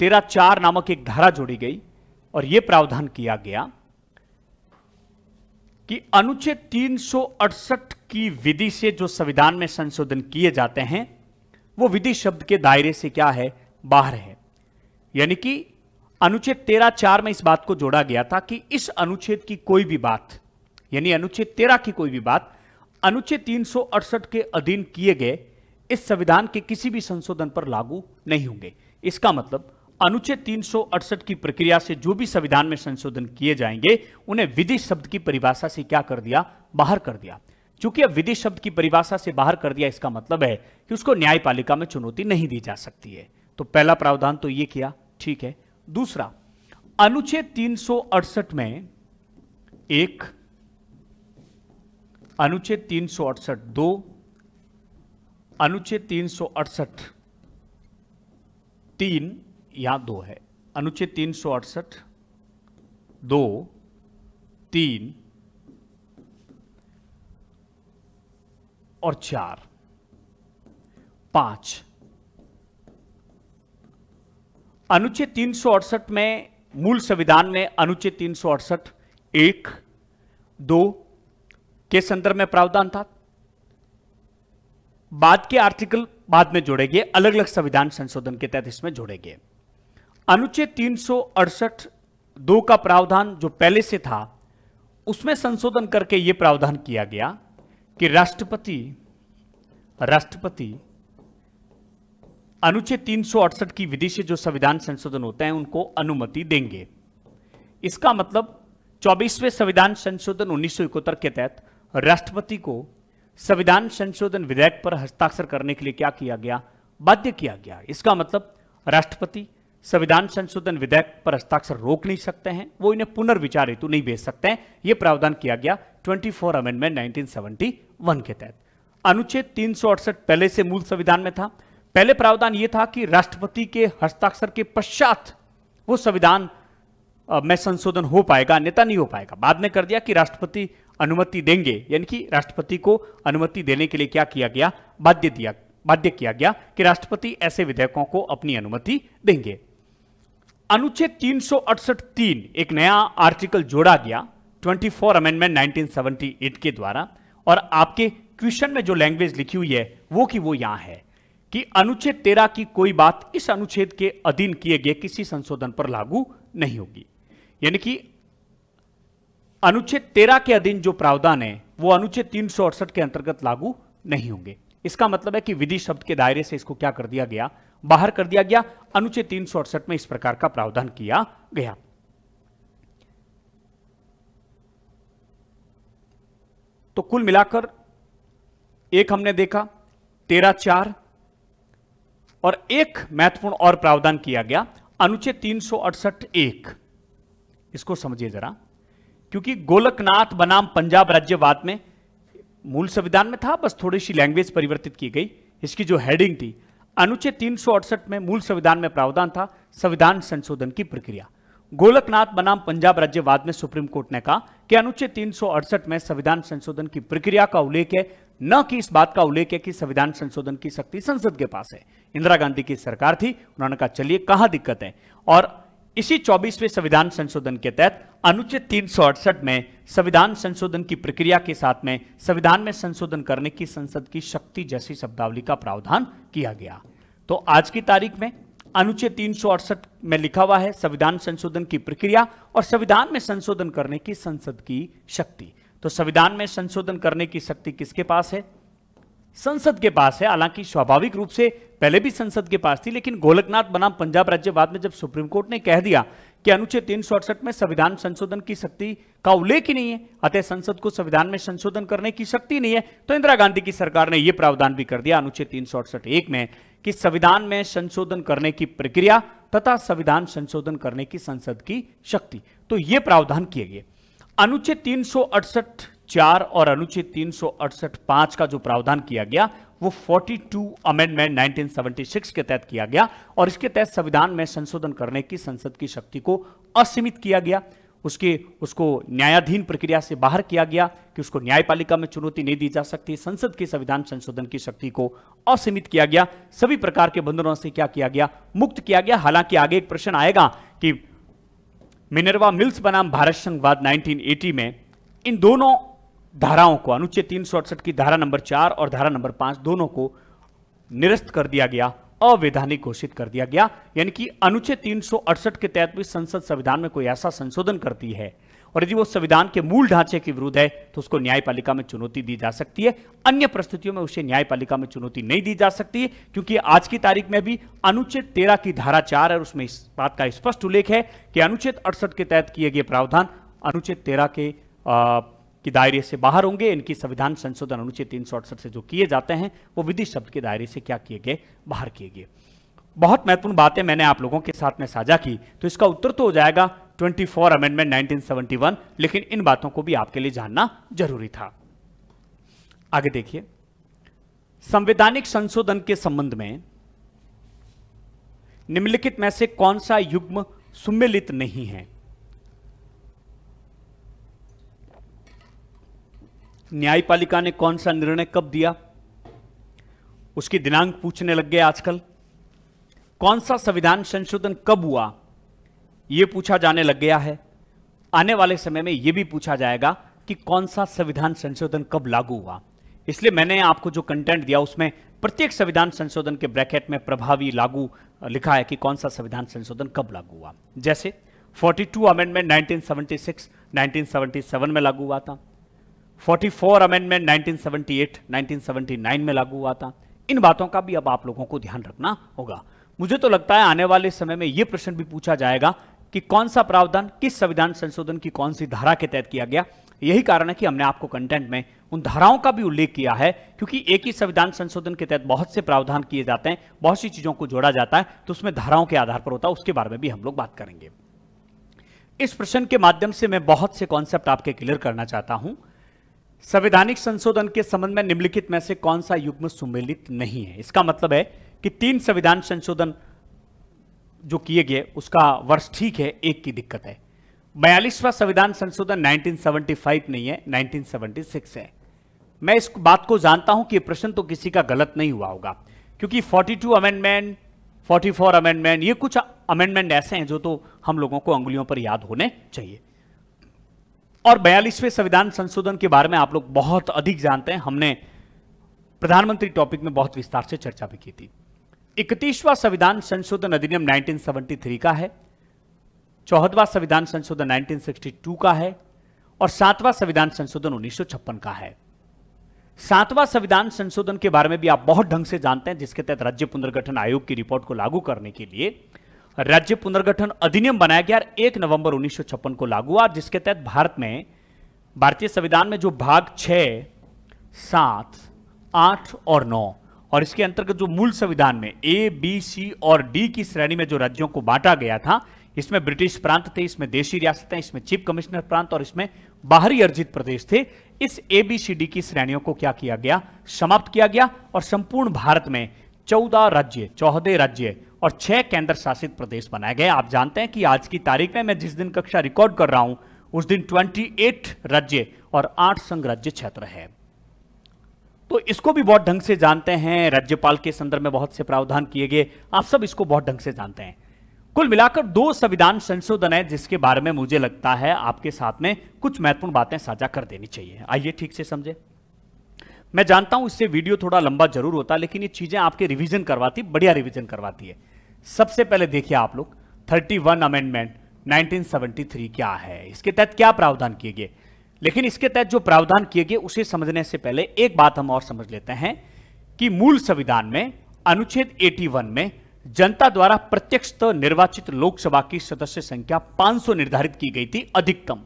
तेरह चार नामक एक धारा जोड़ी गई और यह प्रावधान किया गया कि अनुच्छेद तीन की विधि से जो संविधान में संशोधन किए जाते हैं वो विधि शब्द के दायरे से क्या है बाहर है यानी कि अनुच्छेद तेरह चार में इस बात को जोड़ा गया था कि इस अनुच्छेद की कोई भी बात यानी अनुच्छेद तेरह की कोई भी बात अनुच्छेद तीन के अधीन किए गए इस संविधान के किसी भी संशोधन पर लागू नहीं होंगे इसका मतलब अनुच्छेद तीन की प्रक्रिया से जो भी संविधान में संशोधन किए जाएंगे उन्हें विधि शब्द की परिभाषा से क्या कर दिया बाहर कर दिया चूंकि अब विधि शब्द की परिभाषा से बाहर कर दिया इसका मतलब है कि उसको न्यायपालिका में चुनौती नहीं दी जा सकती है तो पहला प्रावधान तो यह किया ठीक है दूसरा अनुच्छेद तीन में एक अनुच्छेद तीन दो अनुच्छेद अड़सठ तीन या दो है अनुच्छेद तीन सौ अड़सठ दो तीन और चार पांच अनुच्छेद तीन सौ अड़सठ में मूल संविधान में अनुच्छेद तीन सौ अड़सठ एक दो के संदर्भ में प्रावधान था बाद के आर्टिकल बाद में जोड़े गए अलग अलग संविधान संशोधन के तहत इसमें जोड़ेंगे अनुच्छेद तीन दो का प्रावधान जो पहले से था उसमें संशोधन करके ये प्रावधान किया गया कि राष्ट्रपति राष्ट्रपति अनुच्छेद तीन की विधि से जो संविधान संशोधन होते हैं उनको अनुमति देंगे इसका मतलब 24वें संविधान संशोधन उन्नीस के तहत राष्ट्रपति को संविधान संशोधन विधेयक पर हस्ताक्षर करने के लिए क्या किया गया बाध्य किया गया इसका मतलब राष्ट्रपति संविधान संशोधन विधेयक पर हस्ताक्षर रोक नहीं सकते हैं वो इन्हें पुनर्विचार हेतु नहीं भेज सकते हैं यह प्रावधान किया गया 24 अमेंडमेंट वन के तहत अनुच्छेद तीन पहले से मूल संविधान में था पहले प्रावधान यह था कि राष्ट्रपति के हस्ताक्षर के पश्चात वो संविधान में संशोधन हो पाएगा अन्यथा नहीं हो पाएगा बाद में कर दिया कि राष्ट्रपति अनुमति देंगे यानी कि राष्ट्रपति को अनुमति देने के लिए क्या किया गया बाध्य दिया बाध्य किया गया कि राष्ट्रपति ऐसे विधेयकों को अपनी अनुमति देंगे अनुच्छेद तीन तीन एक नया आर्टिकल जोड़ा गया 24 अमेंडमेंट 1978 के द्वारा और आपके क्वेश्चन में जो लैंग्वेज लिखी हुई है वो कि वो यहां है कि अनुच्छेद तेरह की कोई बात इस अनुच्छेद के अधीन किए गए किसी संशोधन पर लागू नहीं होगी यानी कि अनुच्छेद तेरह के अधीन जो प्रावधान है वो अनुच्छेद तीन के अंतर्गत लागू नहीं होंगे इसका मतलब है कि विधि शब्द के दायरे से इसको क्या कर दिया गया बाहर कर दिया गया अनुच्छेद तीन में इस प्रकार का प्रावधान किया गया तो कुल मिलाकर एक हमने देखा तेरह चार और एक महत्वपूर्ण और प्रावधान किया गया अनुच्छेद तीन एक इसको समझिए जरा क्योंकि गोलकनाथ बनाम पंजाब राज्यवाद में मूल संविधान में था बस थोड़ी सी लैंग्वेज परिवर्तित की गई इसकी जो हेडिंग थी अनुच्छेद तीन में मूल संविधान में प्रावधान था संविधान संशोधन की प्रक्रिया गोलकनाथ बनाम पंजाब राज्य वाद में सुप्रीम कोर्ट ने कहा कि अनुच्छेद तीन में संविधान संशोधन की प्रक्रिया का उल्लेख है न कि इस बात का उल्लेख है कि संविधान संशोधन की शक्ति संसद के पास है इंदिरा गांधी की सरकार थी उन्होंने कहा चलिए कहा दिक्कत है और इसी 24वें संविधान संशोधन के तहत अनुच्छेद तीन में संविधान संशोधन की प्रक्रिया के साथ में संविधान में संशोधन करने की संसद की शक्ति जैसी शब्दावली का प्रावधान किया गया तो आज की तारीख में अनुच्छेद तीन में लिखा हुआ है संविधान संशोधन की प्रक्रिया और संविधान में संशोधन करने की संसद की शक्ति तो संविधान में संशोधन करने की शक्ति किसके पास है संसद के पास है हालांकि स्वाभाविक रूप से पहले भी संसद के पास थी लेकिन गोलकनाथ बनाम पंजाब राज्यवाद में जब सुप्रीम कोर्ट ने कह दिया कि अनुच्छेद तीन में संविधान संशोधन की शक्ति का उल्लेख ही नहीं है अतः संसद को संविधान में संशोधन करने की शक्ति नहीं है तो इंदिरा गांधी की सरकार ने यह प्रावधान भी कर दिया अनुच्छेद तीन एक में कि संविधान में संशोधन करने की प्रक्रिया तथा संविधान संशोधन करने की संसद की शक्ति तो यह प्रावधान किए गए अनुच्छेद तीन चार और अनुच्छेद तीन पांच का जो प्रावधान किया गया वो 42 अमेंडमेंट 1976 के तहत किया गया और इसके तहत संविधान में संशोधन करने की संसद की शक्ति को असीमित किया गया उसके उसको न्यायाधीन प्रक्रिया से बाहर किया गया कि उसको न्यायपालिका में चुनौती नहीं दी जा सकती संसद के संविधान संशोधन की शक्ति को असीमित किया गया सभी प्रकार के बंधनों से क्या किया गया मुक्त किया गया हालांकि आगे एक प्रश्न आएगा कि मिनरवा मिल्स बनाम भारत संघवाद 1980 में इन दोनों धाराओं को अनुच्छेद तीन की धारा नंबर चार और धारा नंबर पांच दोनों को निरस्त कर दिया गया अवैधानिक घोषित कर दिया गया यानी कि अनुच्छेद तीन के तहत भी संसद संविधान में कोई ऐसा संशोधन करती है और यदि वो संविधान के मूल ढांचे के विरुद्ध है तो उसको न्यायपालिका में चुनौती दी जा सकती है अन्य परिस्थितियों में उसे न्यायपालिका में चुनौती नहीं दी जा सकती क्योंकि आज की तारीख में भी अनुच्छेद तेरह की धारा चार है उसमें इस बात का स्पष्ट उल्लेख है कि अनुच्छेद अड़सठ के तहत किए गए प्रावधान अनुच्छेद तेरह के आ, कि दायरे से बाहर होंगे इनकी संविधान संशोधन अनुच्छेद तीन से जो किए जाते हैं वो विधि शब्द के दायरे से क्या किए गए बाहर किए गए बहुत महत्वपूर्ण बातें मैंने आप लोगों के साथ में साझा की तो इसका उत्तर तो हो जाएगा 24 अमेंडमेंट 1971 लेकिन इन बातों को भी आपके लिए जानना जरूरी था आगे देखिए संवैधानिक संशोधन के संबंध में निम्नलिखित में से कौन सा युग्म सुमिलित नहीं है न्यायपालिका ने कौन सा निर्णय कब दिया उसकी दिनांक पूछने लग गए आजकल कौन सा संविधान संशोधन कब हुआ यह पूछा जाने लग गया है आने वाले समय में यह भी पूछा जाएगा कि कौन सा संविधान संशोधन कब लागू हुआ इसलिए मैंने आपको जो कंटेंट दिया उसमें प्रत्येक संविधान संशोधन के ब्रैकेट में प्रभावी लागू लिखा है कि कौन सा संविधान संशोधन कब लागू हुआ जैसे 42 अमेंडमेंट 1976, 1977 में लागू हुआ था 44 अमेंडमेंट 1978, 1979 में लागू हुआ था इन बातों का भी अब आप लोगों को ध्यान रखना होगा मुझे तो लगता है आने वाले समय में यह प्रश्न भी पूछा जाएगा कि कौन सा प्रावधान किस संविधान संशोधन की कौन सी धारा के तहत किया गया यही कारण है कि हमने आपको कंटेंट में उन धाराओं का भी उल्लेख किया है क्योंकि एक ही संविधान संशोधन के तहत बहुत से प्रावधान किए जाते हैं बहुत सी चीजों को जोड़ा जाता है तो उसमें धाराओं के आधार पर होता है उसके बारे में भी हम लोग बात करेंगे इस प्रश्न के माध्यम से मैं बहुत से कॉन्सेप्ट आपके क्लियर करना चाहता हूं संवैधानिक संशोधन के संबंध में निम्नलिखित में से कौन सा युग्म सुमेलित नहीं है इसका मतलब है कि तीन संविधान संशोधन जो किए गए उसका वर्ष ठीक है एक की दिक्कत है बयालीसवां संविधान संशोधन 1975 नहीं है 1976 है मैं इस बात को जानता हूं कि प्रश्न तो किसी का गलत नहीं हुआ होगा क्योंकि 42 अमेंडमेंट 44 अमेंडमेंट ये कुछ अमेंडमेंट ऐसे हैं जो तो हम लोगों को अंगुलियों पर याद होने चाहिए और बयालीसवें संविधान संशोधन के बारे में आप लोग बहुत अधिक जानते हैं हमने प्रधानमंत्री टॉपिक में बहुत विस्तार से चर्चा भी की थी इकतीसवां संविधान संशोधन अधिनियम 1973 का है चौहदवा संविधान संशोधन 1962 का है और सातवां संविधान संशोधन उन्नीस का है सातवां संविधान संशोधन के बारे में भी आप बहुत ढंग से जानते हैं जिसके तहत राज्य पुनर्गठन आयोग की रिपोर्ट को लागू करने के लिए राज्य पुनर्गठन अधिनियम बनाया गया एक नवंबर उन्नीस को लागू हुआ जिसके तहत भारत में भारतीय संविधान में जो भाग छ सात आठ और नौ और इसके अंतर्गत जो मूल संविधान में ए बी सी और डी की श्रेणी में जो राज्यों को बांटा गया था इसमें ब्रिटिश प्रांत थे इसमें देशी रियासतें इसमें चीफ कमिश्नर प्रांत और इसमें बाहरी अर्जित प्रदेश थे इस ए बी सी डी की श्रेणियों को क्या किया गया समाप्त किया गया और संपूर्ण भारत में चौदह राज्य चौहदे राज्य और छह केंद्र शासित प्रदेश बनाए गए आप जानते हैं कि आज की तारीख में मैं जिस दिन कक्षा रिकॉर्ड कर रहा हूं उस दिन 28 राज्य और आठ संघ राज्य क्षेत्र है तो इसको भी बहुत ढंग से जानते हैं राज्यपाल के संदर्भ में बहुत से प्रावधान किए गए आप सब इसको बहुत ढंग से जानते हैं कुल मिलाकर दो संविधान संशोधन है जिसके बारे में मुझे लगता है आपके साथ में कुछ महत्वपूर्ण बातें साझा कर देनी चाहिए आइए ठीक से समझे मैं जानता हूं इससे वीडियो थोड़ा लंबा जरूर होता है लेकिन ये चीजें आपके रिवीजन करवाती बढ़िया रिवीजन करवाती है सबसे पहले देखिए आप लोग 31 अमेंडमेंट 1973 क्या है इसके तहत क्या प्रावधान किए गए लेकिन इसके तहत जो प्रावधान किए गए उसे समझने से पहले एक बात हम और समझ लेते हैं कि मूल संविधान में अनुच्छेद 81 में जनता द्वारा प्रत्यक्ष तो निर्वाचित लोकसभा की सदस्य संख्या 500 निर्धारित की गई थी अधिकतम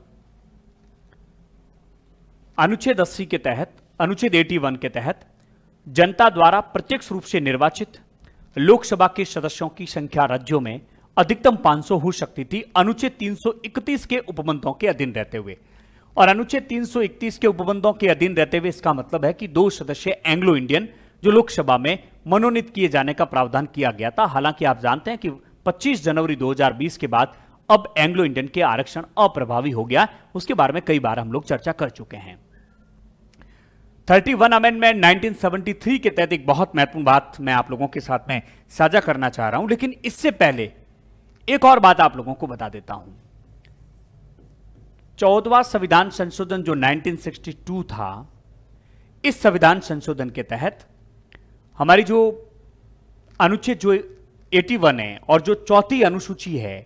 अनुच्छेद अस्सी के तहत अनुच्छेद 81 के तहत जनता द्वारा प्रत्यक्ष रूप से निर्वाचित लोकसभा के सदस्यों की संख्या राज्यों में अधिकतम 500 हो सकती थी अनुच्छेद 331 के उपबंधों के अधीन रहते हुए और अनुच्छेद 331 के उपबंधों के अधीन रहते हुए इसका मतलब है कि दो सदस्य एंग्लो इंडियन जो लोकसभा में मनोनीत किए जाने का प्रावधान किया गया था हालांकि आप जानते हैं कि 25 जनवरी 2020 के बाद अब एंग्लो इंडियन के आरक्षण अप्रभावी हो गया उसके बारे में कई बार हम लोग चर्चा कर चुके हैं thirty one amendment nineteen seventy three के तहत एक बहुत महत्वपूर्ण बात मैं आप लोगों के साथ में साझा करना चाह रहा हूं लेकिन इससे पहले एक और बात आप लोगों को बता देता हूं चौदवा संविधान संशोधन जो 1962 था इस संविधान संशोधन के तहत हमारी जो अनुच्छेद जो 81 है और जो चौथी अनुसूची है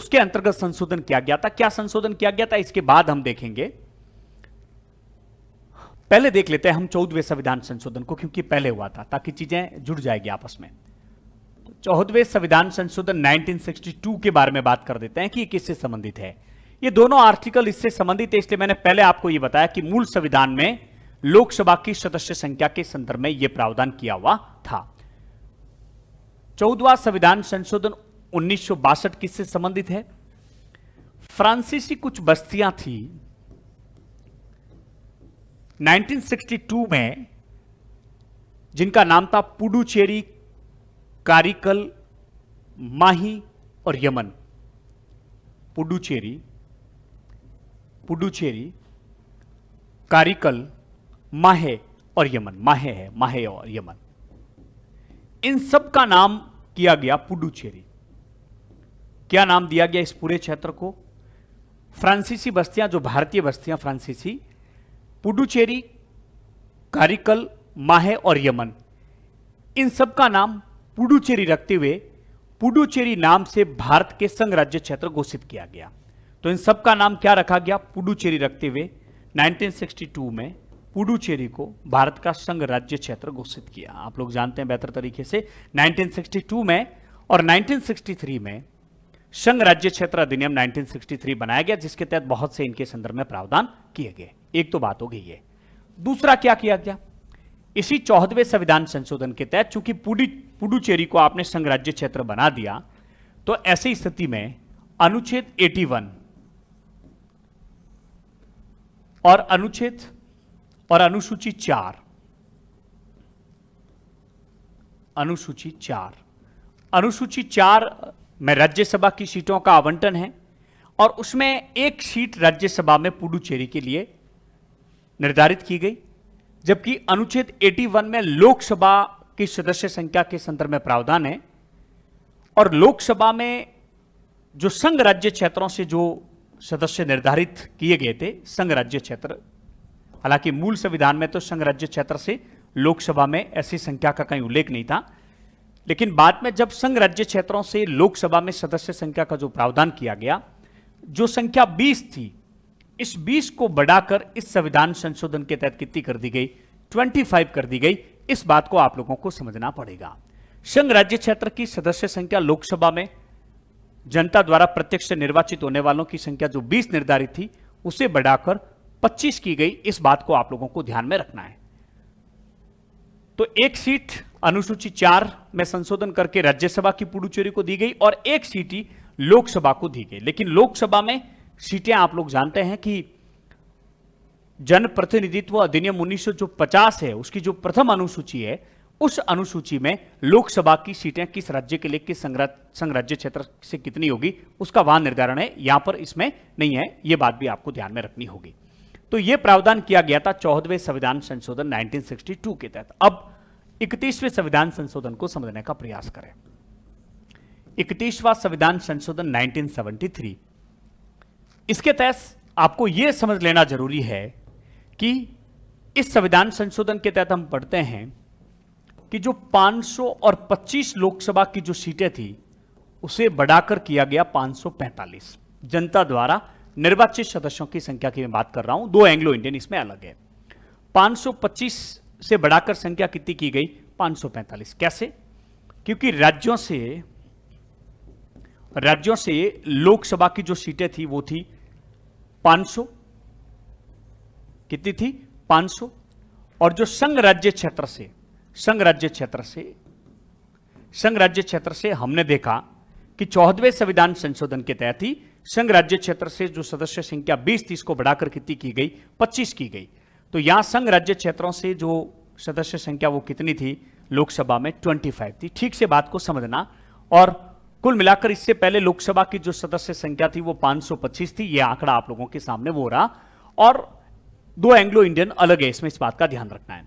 उसके अंतर्गत संशोधन किया गया था क्या संशोधन किया गया था इसके बाद हम देखेंगे पहले देख लेते हैं हम चौदहवें संविधान संशोधन को क्योंकि पहले हुआ था ताकि चीजें जुड़ जाएगी आपस में तो चौदहवें संविधान संशोधन 1962 के बारे में बात कर देते हैं कि ये किससे संबंधित है ये दोनों आर्टिकल इससे संबंधित है इसलिए मैंने पहले आपको ये बताया कि मूल संविधान में लोकसभा की सदस्य संख्या के संदर्भ में यह प्रावधान किया हुआ था चौदवा संविधान संशोधन उन्नीस किससे संबंधित है फ्रांसीसी कुछ बस्तियां थी 1962 में जिनका नाम था पुडुचेरी कारिकल माही और यमन पुडुचेरी पुडुचेरी कारिकल माहे और यमन माहे है माहे और यमन इन सब का नाम किया गया पुडुचेरी क्या नाम दिया गया इस पूरे क्षेत्र को फ्रांसीसी बस्तियां जो भारतीय बस्तियां फ्रांसीसी पुडुचेरी कारिकल माहे और यमन इन सब का नाम पुडुचेरी रखते हुए पुडुचेरी नाम से भारत के संघ राज्य क्षेत्र घोषित किया गया तो इन सब का नाम क्या रखा गया पुडुचेरी रखते हुए 1962 में पुडुचेरी को भारत का संघ राज्य क्षेत्र घोषित किया आप लोग जानते हैं बेहतर तरीके से 1962 में और 1963 में संघ राज्य क्षेत्र अधिनियम 1963 बनाया गया जिसके तहत बहुत से इनके संदर्भ में प्रावधान किए गए एक तो बात हो गई है दूसरा क्या किया गया इसी चौदहवे संविधान संशोधन के तहत चूंकि पुडुचेरी को आपने संघराज्य क्षेत्र बना दिया तो ऐसी स्थिति में अनुच्छेद 81 और अनुच्छेद और अनुसूची चार अनुसूची चार अनुसूची चार में राज्यसभा की सीटों का आवंटन है और उसमें एक सीट राज्यसभा में पुडुचेरी के लिए निर्धारित की गई जबकि अनुच्छेद 81 में लोकसभा की सदस्य संख्या के संदर्भ में प्रावधान है और लोकसभा में जो संघ राज्य क्षेत्रों से जो सदस्य निर्धारित किए गए थे संघ राज्य क्षेत्र हालांकि मूल संविधान में तो संघ राज्य क्षेत्र से लोकसभा में ऐसी संख्या का कहीं उल्लेख नहीं था लेकिन बाद में जब संघ राज्य क्षेत्रों से लोकसभा में सदस्य संख्या का जो प्रावधान किया गया जो संख्या 20 थी इस 20 को बढ़ाकर इस संविधान संशोधन के तहत कितनी कर दी गई 25 कर दी गई इस बात को आप लोगों को समझना पड़ेगा संघ राज्य क्षेत्र की सदस्य संख्या लोकसभा में जनता द्वारा प्रत्यक्ष निर्वाचित होने वालों की संख्या जो 20 निर्धारित थी उसे बढ़ाकर 25 की गई इस बात को आप लोगों को ध्यान में रखना है तो एक सीट अनुसूचित चार में संशोधन करके राज्यसभा की पुडुचेरी को दी गई और एक सीट ही लोकसभा को दी गई लेकिन लोकसभा में सीटें आप लोग जानते हैं कि जनप्रतिनिधित्व अधिनियम उन्नीस जो पचास है उसकी जो प्रथम अनुसूची है उस अनुसूची में लोकसभा की सीटें किस राज्य के लिए किस संग्राज्य क्षेत्र से कितनी होगी उसका वहां निर्धारण है यहां पर इसमें नहीं है यह बात भी आपको ध्यान में रखनी होगी तो यह प्रावधान किया गया था चौदहवें संविधान संशोधन 1962 के तहत अब इकतीसवें संविधान संशोधन को समझने का प्रयास करें इकतीसवा संविधान संशोधन नाइनटीन इसके तहत आपको यह समझ लेना जरूरी है कि इस संविधान संशोधन के तहत हम पढ़ते हैं कि जो 500 और 25 लोकसभा की जो सीटें थी उसे बढ़ाकर किया गया 545 जनता द्वारा निर्वाचित सदस्यों की संख्या की मैं बात कर रहा हूं दो एंग्लो इंडियन इसमें अलग है 525 से बढ़ाकर संख्या कितनी की गई 545 कैसे क्योंकि राज्यों से राज्यों से लोकसभा की जो सीटें थी वो थी 500 कितनी थी 500 और जो संघ राज्य क्षेत्र से संघ राज्य क्षेत्र से संघ राज्य क्षेत्र से हमने देखा कि चौदहवें संविधान संशोधन के तहत ही संघ राज्य क्षेत्र से जो सदस्य संख्या 20 तीस को बढ़ाकर कितनी की गई 25 की गई तो यहां संघ राज्य क्षेत्रों से जो सदस्य संख्या वो कितनी थी लोकसभा में 25 थी ठीक से बात को समझना और कुल मिलाकर इससे पहले लोकसभा की जो सदस्य संख्या थी वो 525 थी ये आंकड़ा आप लोगों के सामने वो रहा और दो एंग्लो इंडियन अलग है इसमें इस बात का ध्यान रखना है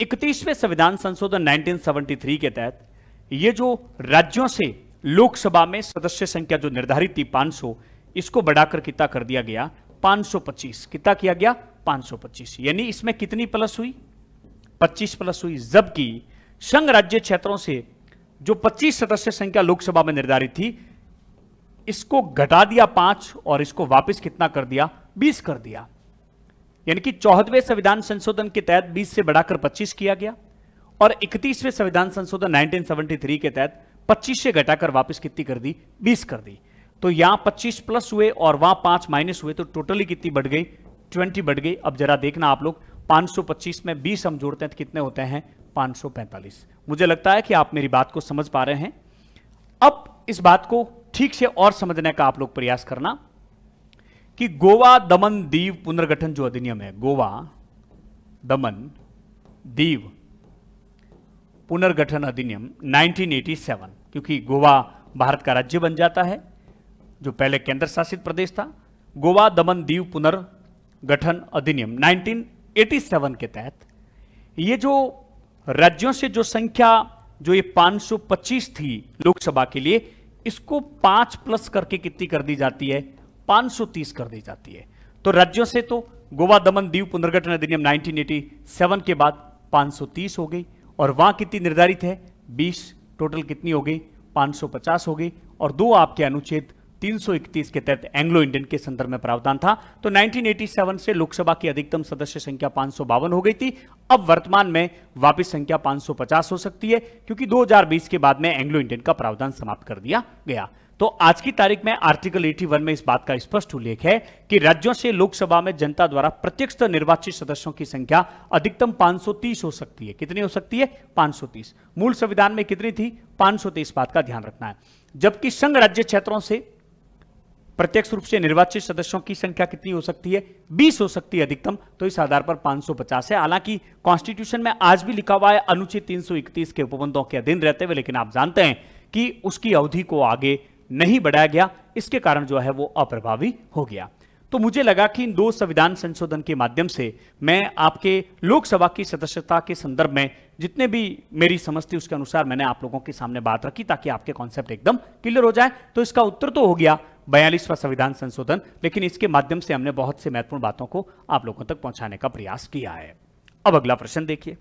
इकतीसवें संविधान संशोधन 1973 के तहत ये जो राज्यों से लोकसभा में सदस्य संख्या जो निर्धारित थी 500 इसको बढ़ाकर कितना कर दिया गया 525 कितना किया गया 525 यानी इसमें कितनी प्लस हुई 25 प्लस हुई जबकि संघ राज्य क्षेत्रों से जो 25 सदस्य संख्या लोकसभा में निर्धारित थी इसको घटा दिया पांच और इसको वापस कितना कर दिया बीस कर दिया यानी कि चौहदवें संविधान संशोधन के तहत बीस से बढ़ाकर पच्चीस किया गया और इकतीसवें संविधान संशोधन 1973 के तहत 25 से घटाकर वापस कितनी कर दी 20 कर दी तो यहां 25 प्लस हुए और वहां पांच माइनस हुए तो टोटली कितनी बढ़ गई 20 बढ़ गई अब जरा देखना आप लोग 525 में 20 हम जोड़ते हैं तो कितने होते हैं 545 मुझे लगता है कि आप मेरी बात को समझ पा रहे हैं अब इस बात को ठीक से और समझने का आप लोग प्रयास करना कि गोवा दमन दीव पुनर्गठन जो अधिनियम है गोवा दमन दीव पुनर्गठन अधिनियम 1987 क्योंकि गोवा भारत का राज्य बन जाता है जो पहले केंद्र शासित प्रदेश था गोवा दमन दीव पुनर्गठन अधिनियम 87 के तहत ये जो राज्यों से जो संख्या जो ये 525 थी लोकसभा के लिए इसको पांच प्लस करके कितनी कर दी जाती है 530 कर दी जाती है तो राज्यों से तो गोवा दमन दीव पुनर्गठन अधिनियम 1987 के बाद 530 हो गई और वहां कितनी निर्धारित है 20 टोटल कितनी हो गई 550 हो गई और दो आपके अनुच्छेद 331 के तहत एंग्लो इंडियन के संदर्भ में प्रावधान था तो 1987 से लोकसभा की अधिकतम सदस्य संख्या पांच हो गई थी अब वर्तमान में वापस संख्या 550 हो सकती है क्योंकि 2020 के बाद में एंग्लो इंडियन का प्रावधान समाप्त कर दिया गया तो आज की तारीख में आर्टिकल 81 में इस बात का स्पष्ट उल्लेख है कि राज्यों से लोकसभा में जनता द्वारा प्रत्यक्ष निर्वाचित सदस्यों की संख्या अधिकतम 530 हो सकती है कितनी हो सकती है 530 मूल संविधान में कितनी थी 530 बात का ध्यान रखना है जबकि संघ राज्य क्षेत्रों से प्रत्यक्ष रूप से निर्वाचित सदस्यों की संख्या कितनी हो सकती है 20 हो सकती है अधिकतम तो इस आधार पर 550 है हालांकि कॉन्स्टिट्यूशन में आज भी लिखा हुआ है अनुच्छेद 331 के उपबंधों के अधीन रहते हुए लेकिन आप जानते हैं कि उसकी अवधि को आगे नहीं बढ़ाया गया इसके कारण जो है वो अप्रभावी हो गया तो मुझे लगा कि इन दो संविधान संशोधन के माध्यम से मैं आपके लोकसभा की सदस्यता के संदर्भ में जितने भी मेरी समझ थी उसके अनुसार मैंने आप लोगों के सामने बात रखी ताकि आपके कॉन्सेप्ट एकदम क्लियर हो जाए तो इसका उत्तर तो हो गया बयालीसवा संविधान संशोधन लेकिन इसके माध्यम से हमने बहुत से महत्वपूर्ण बातों को आप लोगों तक पहुंचाने का प्रयास किया है अब अगला प्रश्न देखिए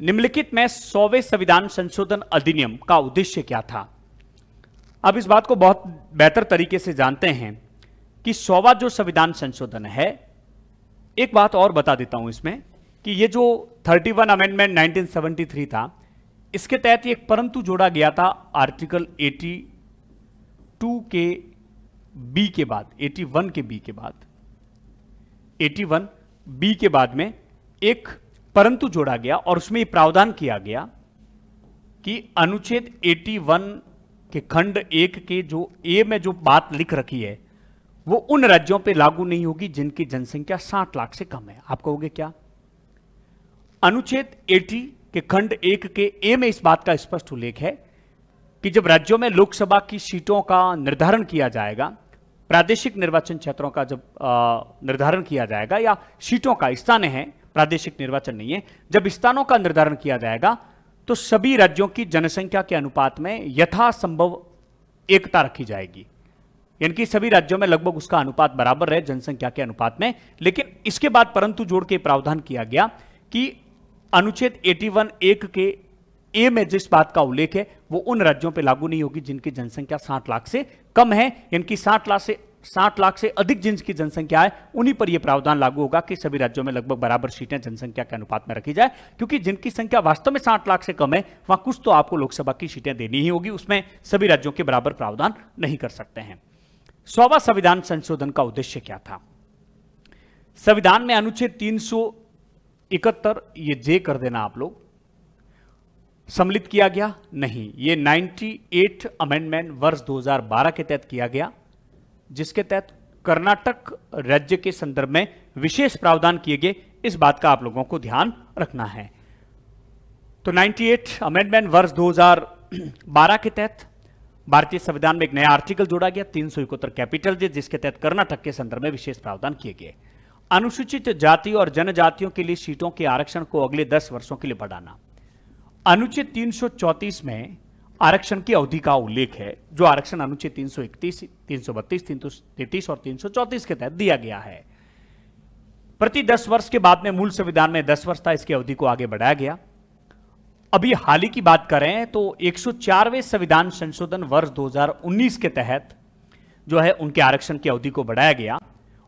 निम्नलिखित में सौवे संविधान संशोधन अधिनियम का उद्देश्य क्या था अब इस बात को बहुत बेहतर तरीके से जानते हैं कि सौवा जो संविधान संशोधन है एक बात और बता देता हूं इसमें कि ये जो 31 अमेंडमेंट 1973 था इसके तहत एक परंतु जोड़ा गया था आर्टिकल टू के बी के बाद 81 के बी के बाद 81 बी के बाद में एक परंतु जोड़ा गया और उसमें यह प्रावधान किया गया कि अनुच्छेद 81 के खंड एक के जो ए में जो बात लिख रखी है वो उन राज्यों पे लागू नहीं होगी जिनकी जनसंख्या 60 लाख से कम है आप कहोगे क्या अनुच्छेद 80 के खंड एक के ए में इस बात का स्पष्ट उल्लेख है कि जब राज्यों में लोकसभा की सीटों का निर्धारण किया जाएगा प्रादेशिक निर्वाचन क्षेत्रों का जब निर्धारण किया जाएगा या सीटों का स्थान है प्रादेशिक निर्वाचन नहीं है जब स्थानों का निर्धारण किया जाएगा तो सभी राज्यों की जनसंख्या के अनुपात में यथासंभव एकता रखी जाएगी यानी कि सभी राज्यों में लगभग उसका अनुपात बराबर है जनसंख्या के अनुपात में लेकिन इसके बाद परंतु जोड़ के प्रावधान किया गया कि अनुच्छेद 81 एक के ए में जिस बात का उल्लेख है वो उन राज्यों पर लागू नहीं होगी जिनकी जनसंख्या साठ लाख से कम है इनकी साठ लाख से साठ लाख से अधिक जिनकी जनसंख्या है उन्हीं पर यह प्रावधान लागू होगा कि सभी राज्यों में लगभग बराबर सीटें जनसंख्या के अनुपात में रखी जाए क्योंकि जिनकी संख्या वास्तव में साठ लाख से कम है वहां कुछ तो आपको लोकसभा की सीटें देनी ही होगी उसमें सभी राज्यों के बराबर प्रावधान नहीं कर सकते हैं सौवा संविधान संशोधन का उद्देश्य क्या था संविधान में अनुच्छेद तीन इकहत्तर ये जे कर देना आप लोग सम्मिलित किया गया नहीं ये 98 अमेंडमेंट वर्ष 2012 के तहत किया गया जिसके तहत कर्नाटक राज्य के संदर्भ में विशेष प्रावधान किए गए इस बात का आप लोगों को ध्यान रखना है तो 98 अमेंडमेंट वर्ष 2012 के तहत भारतीय संविधान में एक नया आर्टिकल जोड़ा गया तीन सौ इकहत्तर कैपिटल जिसके तहत कर्नाटक के संदर्भ में विशेष प्रावधान किए गए अनुसूचित जाति और जनजातियों के लिए सीटों के आरक्षण को अगले दस वर्षों के लिए बढ़ाना अनुच्छेद 334 में आरक्षण की अवधि का उल्लेख है जो आरक्षण अनुच्छेद 331, 332, 333 और 334 के तहत दिया गया है प्रति 10 वर्ष के बाद में मूल संविधान में 10 वर्ष था इसकी अवधि को आगे बढ़ाया गया अभी हाल ही की बात करें तो 104वें संविधान संशोधन वर्ष 2019 के तहत जो है उनके आरक्षण की अवधि को बढ़ाया गया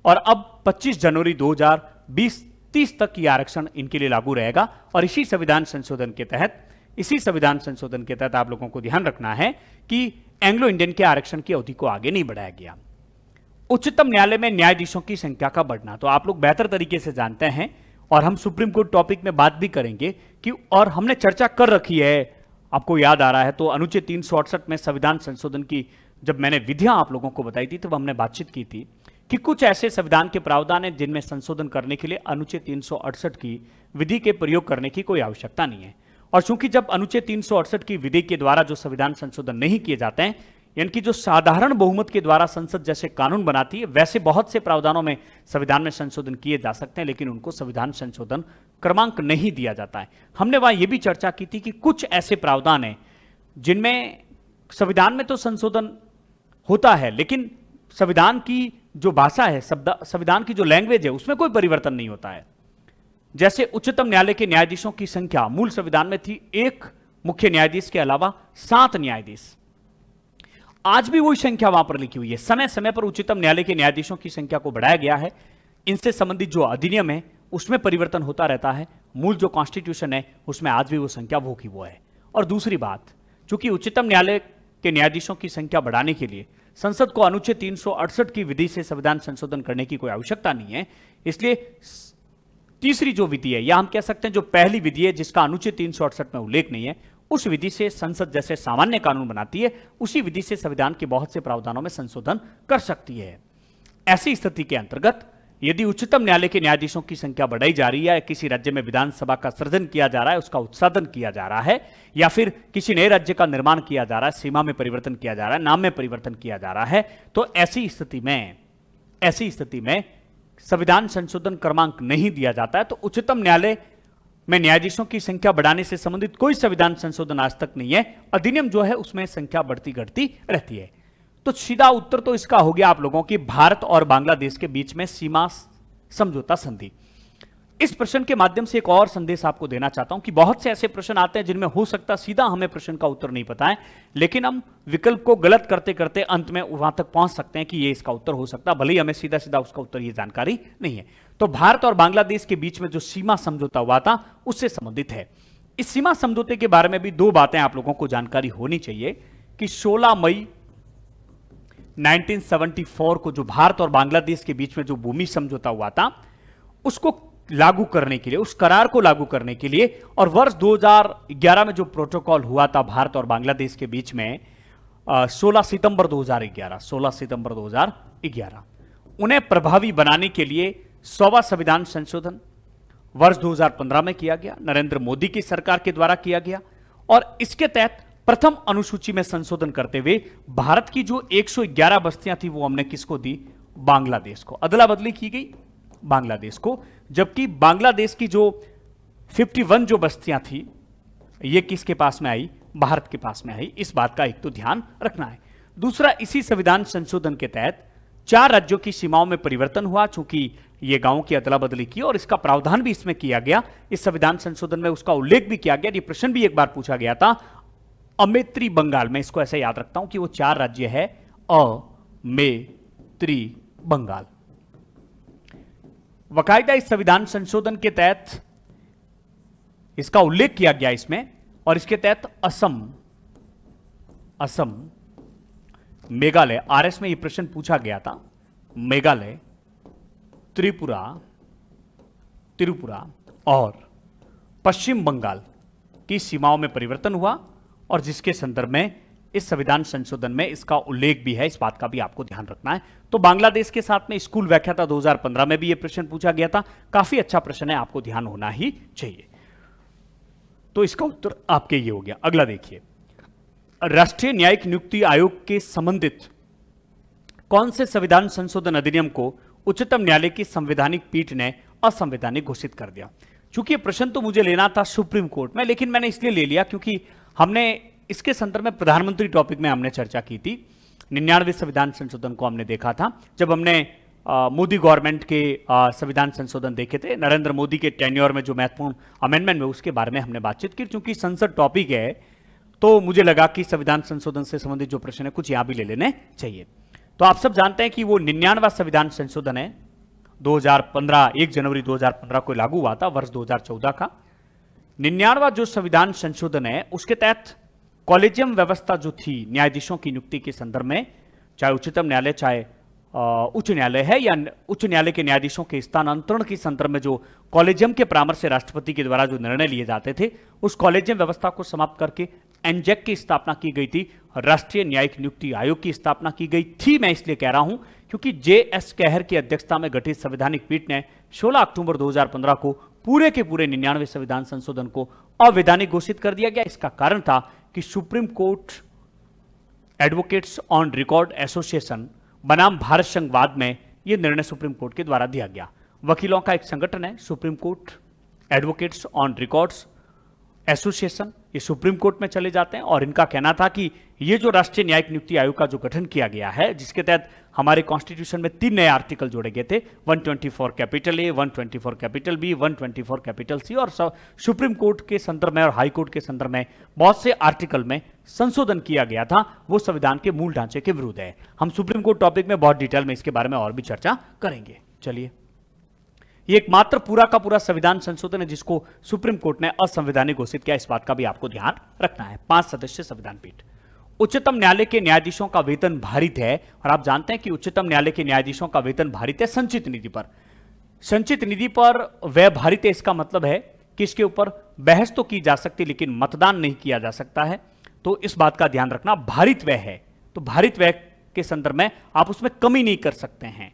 और अब 25 जनवरी 2020 30 तक ये आरक्षण इनके लिए लागू रहेगा और इसी संविधान संशोधन के तहत इसी संविधान संशोधन के तहत आप लोगों को ध्यान रखना है कि एंग्लो इंडियन के आरक्षण की अवधि को आगे नहीं बढ़ाया गया उच्चतम न्यायालय में न्यायाधीशों की संख्या का बढ़ना तो आप लोग बेहतर तरीके से जानते हैं और हम सुप्रीम कोर्ट टॉपिक में बात भी करेंगे कि और हमने चर्चा कर रखी है आपको याद आ रहा है तो अनुच्छेद तीन में संविधान संशोधन की जब मैंने विधियां आप लोगों को बताई थी तब तो हमने बातचीत की थी कि कुछ ऐसे संविधान के प्रावधान हैं जिनमें संशोधन करने के लिए अनुच्छेद तीन की विधि के प्रयोग करने की कोई आवश्यकता नहीं है और चूंकि जब अनुच्छेद तीन की विधि के द्वारा जो संविधान संशोधन नहीं किए जाते हैं यानी कि जो साधारण बहुमत के द्वारा संसद जैसे कानून बनाती है वैसे बहुत से प्रावधानों में संविधान में संशोधन किए जा सकते हैं लेकिन उनको संविधान संशोधन क्रमांक नहीं दिया जाता है हमने वहां यह भी चर्चा की थी कि कुछ ऐसे प्रावधान हैं जिनमें संविधान में तो संशोधन होता है लेकिन संविधान की जो भाषा है संविधान की जो लैंग्वेज है उसमें कोई परिवर्तन नहीं होता है जैसे उच्चतम न्यायालय के न्यायाधीशों की संख्या मूल संविधान में थी एक मुख्य न्यायाधीश के अलावा सात न्यायाधीश आज भी वही संख्या वहां पर लिखी हुई है समय समय पर उच्चतम न्यायालय के न्यायाधीशों की संख्या को बढ़ाया गया है इनसे संबंधित जो अधिनियम है उसमें परिवर्तन होता रहता है मूल जो कॉन्स्टिट्यूशन है उसमें आज भी वो संख्या वो की वो है और दूसरी बात चूंकि उच्चतम न्यायालय के न्यायाधीशों की संख्या बढ़ाने के लिए संसद को अनुच्छेद तीन की विधि से संविधान संशोधन करने की कोई आवश्यकता नहीं है इसलिए तीसरी जो विधि है या हम कह सकते हैं जो पहली विधि है जिसका अनुच्छेद तीन में उल्लेख नहीं है उस विधि से संसद जैसे सामान्य कानून बनाती है उसी विधि से संविधान के बहुत से प्रावधानों में संशोधन कर सकती है ऐसी स्थिति के अंतर्गत यदि उच्चतम न्यायालय के न्यायाधीशों की संख्या बढ़ाई जा रही है किसी राज्य में विधानसभा का सृजन किया जा रहा है उसका उत्साधन किया जा रहा है या फिर किसी नए राज्य का निर्माण किया जा रहा है सीमा में परिवर्तन किया जा रहा है नाम में परिवर्तन किया जा रहा है तो ऐसी स्थिति में ऐसी स्थिति में संविधान संशोधन क्रमांक नहीं दिया जाता है तो उच्चतम न्यायालय में न्यायाधीशों की संख्या बढ़ाने से संबंधित कोई संविधान संशोधन आज तक नहीं है अधिनियम जो है उसमें संख्या बढ़ती घटती रहती है तो सीधा उत्तर तो इसका हो गया आप लोगों की भारत और बांग्लादेश के बीच में सीमा समझौता संधि इस प्रश्न के माध्यम से एक और संदेश आपको देना चाहता हूं कि बहुत से ऐसे प्रश्न आते हैं जिनमें हो सकता सीधा हमें प्रश्न का उत्तर नहीं पता है लेकिन हम विकल्प को गलत करते करते अंत में वहां तक पहुंच सकते हैं कि ये इसका उत्तर हो सकता भले ही हमें सीधा सीधा उसका उत्तर ये जानकारी नहीं है तो भारत और बांग्लादेश के बीच में जो सीमा समझौता हुआ था उससे संबंधित है इस सीमा समझौते के बारे में भी दो बातें आप लोगों को जानकारी होनी चाहिए कि सोलह मई 1974 को जो भारत और बांग्लादेश के बीच में जो भूमि समझौता हुआ था उसको लागू करने के लिए उस करार को लागू करने के लिए और वर्ष 2011 में जो प्रोटोकॉल हुआ था भारत और बांग्लादेश के बीच में आ, 16 सितंबर 2011 16 सितंबर 2011 उन्हें प्रभावी बनाने के लिए सौवा संविधान संशोधन वर्ष 2015 में किया गया नरेंद्र मोदी की सरकार के द्वारा किया गया और इसके तहत प्रथम अनुसूची में संशोधन करते हुए भारत की जो 111 बस्तियां थी वो हमने किसको दी बांग्लादेश को अदला बदली की गई बांग्लादेश को जबकि बांग्लादेश की जो 51 जो बस्तियां थी ये किसके पास में आई भारत के पास में आई इस बात का एक तो ध्यान रखना है दूसरा इसी संविधान संशोधन के तहत चार राज्यों की सीमाओं में परिवर्तन हुआ चूंकि ये गांव की अदला बदली की और इसका प्रावधान भी इसमें किया गया इस संविधान संशोधन में उसका उल्लेख भी किया गया ये प्रश्न भी एक बार पूछा गया था अमेत्री बंगाल में इसको ऐसे याद रखता हूं कि वो चार राज्य है अ त्री बंगाल बकायदा इस संविधान संशोधन के तहत इसका उल्लेख किया गया इसमें और इसके तहत असम असम मेघालय आरएस में ये प्रश्न पूछा गया था मेघालय त्रिपुरा त्रिपुरा और पश्चिम बंगाल की सीमाओं में परिवर्तन हुआ और जिसके संदर्भ में इस संविधान संशोधन में इसका उल्लेख भी है इस बात का भी आपको ध्यान रखना है तो बांग्लादेश के साथ में स्कूल व्याख्या था 2015 में भी यह प्रश्न पूछा गया था काफी अच्छा प्रश्न है आपको ध्यान होना ही चाहिए तो इसका उत्तर आपके ये हो गया अगला देखिए राष्ट्रीय न्यायिक नियुक्ति आयोग के संबंधित कौन से संविधान संशोधन अधिनियम को उच्चतम न्यायालय की संवैधानिक पीठ ने असंवैधानिक घोषित कर दिया चूंकि प्रश्न तो मुझे लेना था सुप्रीम कोर्ट में लेकिन मैंने इसलिए ले लिया क्योंकि हमने इसके संदर्भ में प्रधानमंत्री टॉपिक में हमने चर्चा की थी निन्यानवे संविधान संशोधन को हमने देखा था जब हमने मोदी गवर्नमेंट के संविधान संशोधन देखे थे नरेंद्र मोदी के टेन्योर में जो महत्वपूर्ण अमेंडमेंट में उसके बारे में हमने बातचीत की क्योंकि संसद टॉपिक है तो मुझे लगा कि संविधान संशोधन से संबंधित जो प्रश्न है कुछ यहां भी ले लेने चाहिए तो आप सब जानते हैं कि वो निन्यानवा संविधान संशोधन है 2015 1 जनवरी 2015 को लागू हुआ था वर्ष 2014 का निन्यानवा जो संविधान संशोधन है उसके तहत कॉलेजियम व्यवस्था जो थी न्यायाधीशों की नियुक्ति के संदर्भ में चाहे उच्चतम न्यायालय चाहे उच्च न्यायालय है या उच्च न्यायालय के न्यायाधीशों के स्थानांतरण के संदर्भ में जो कॉलेजियम के परामर्श से राष्ट्रपति के द्वारा जो निर्णय लिए जाते थे उस कॉलेजियम व्यवस्था को समाप्त करके एनजेक की स्थापना की गई थी राष्ट्रीय न्यायिक नियुक्ति आयोग की स्थापना की गई थी मैं इसलिए कह रहा हूं क्योंकि जे एस कहर की अध्यक्षता में गठित संवैधानिक पीठ ने 16 अक्टूबर 2015 को पूरे के पूरे निन्यानवे संविधान संशोधन को अवैधानिक घोषित कर दिया गया इसका कारण था कि Supreme Court advocates on record association बनाम भारत संघवाद में यह निर्णय सुप्रीम कोर्ट के द्वारा दिया गया वकीलों का एक संगठन है Supreme Court advocates on records association ये सुप्रीम कोर्ट में चले जाते हैं और इनका कहना था कि ये जो राष्ट्रीय न्यायिक नियुक्ति आयोग का जो गठन किया गया है जिसके तहत हमारे कॉन्स्टिट्यूशन में तीन नए आर्टिकल जोड़े गए थे 124 capital A 124 capital B 124 capital C और सुप्रीम कोर्ट के संदर्भ में और हाई कोर्ट के संदर्भ में बहुत से आर्टिकल में संशोधन किया गया था वो संविधान के मूल ढांचे के विरुद्ध है हम सुप्रीम कोर्ट टॉपिक में बहुत डिटेल में इसके बारे में और भी चर्चा करेंगे चलिए ये एकमात्र पूरा का पूरा संविधान संशोधन है जिसको सुप्रीम कोर्ट ने असंवैधानिक घोषित किया इस बात का भी आपको ध्यान रखना है पांच सदस्य संविधान पीठ उच्चतम न्यायालय के न्यायाधीशों का वेतन भारित है और आप जानते हैं कि उच्चतम न्यायालय के न्यायाधीशों का वेतन भारित है संचित निधि पर संचित निधि पर व्यय भारित है इसका मतलब है कि इसके ऊपर बहस तो की जा सकती लेकिन मतदान नहीं किया जा सकता है तो इस बात का ध्यान रखना भारित व्यय है तो भारित व्यय के संदर्भ में आप उसमें कमी नहीं कर सकते हैं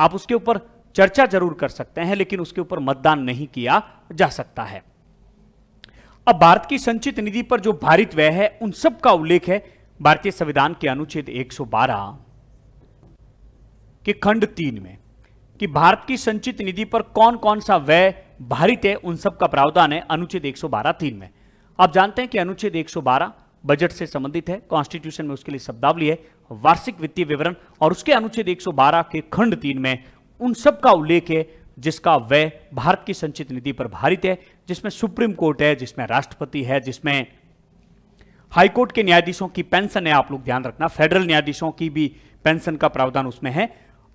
आप उसके ऊपर चर्चा जरूर कर सकते हैं लेकिन उसके ऊपर मतदान नहीं किया जा सकता है अब भारत की संचित निधि पर जो भारित व्यय है उन सब का उल्लेख है भारतीय संविधान के अनुच्छेद 112 के खंड तीन में कि भारत की संचित निधि पर कौन कौन सा व्यय भारित है उन सब का प्रावधान है अनुच्छेद 112 तीन में आप जानते हैं कि अनुच्छेद 112 बजट से संबंधित है कॉन्स्टिट्यूशन में उसके लिए शब्दावली है वार्षिक वित्तीय विवरण और उसके अनुच्छेद 112 के खंड तीन में उन सब का उल्लेख है जिसका व्यय भारत की संचित निधि पर भारित है जिसमें सुप्रीम कोर्ट है जिसमें राष्ट्रपति है जिसमें हाईकोर्ट के न्यायाधीशों की पेंशन है आप लोग ध्यान रखना फेडरल न्यायाधीशों की भी पेंशन का प्रावधान उसमें है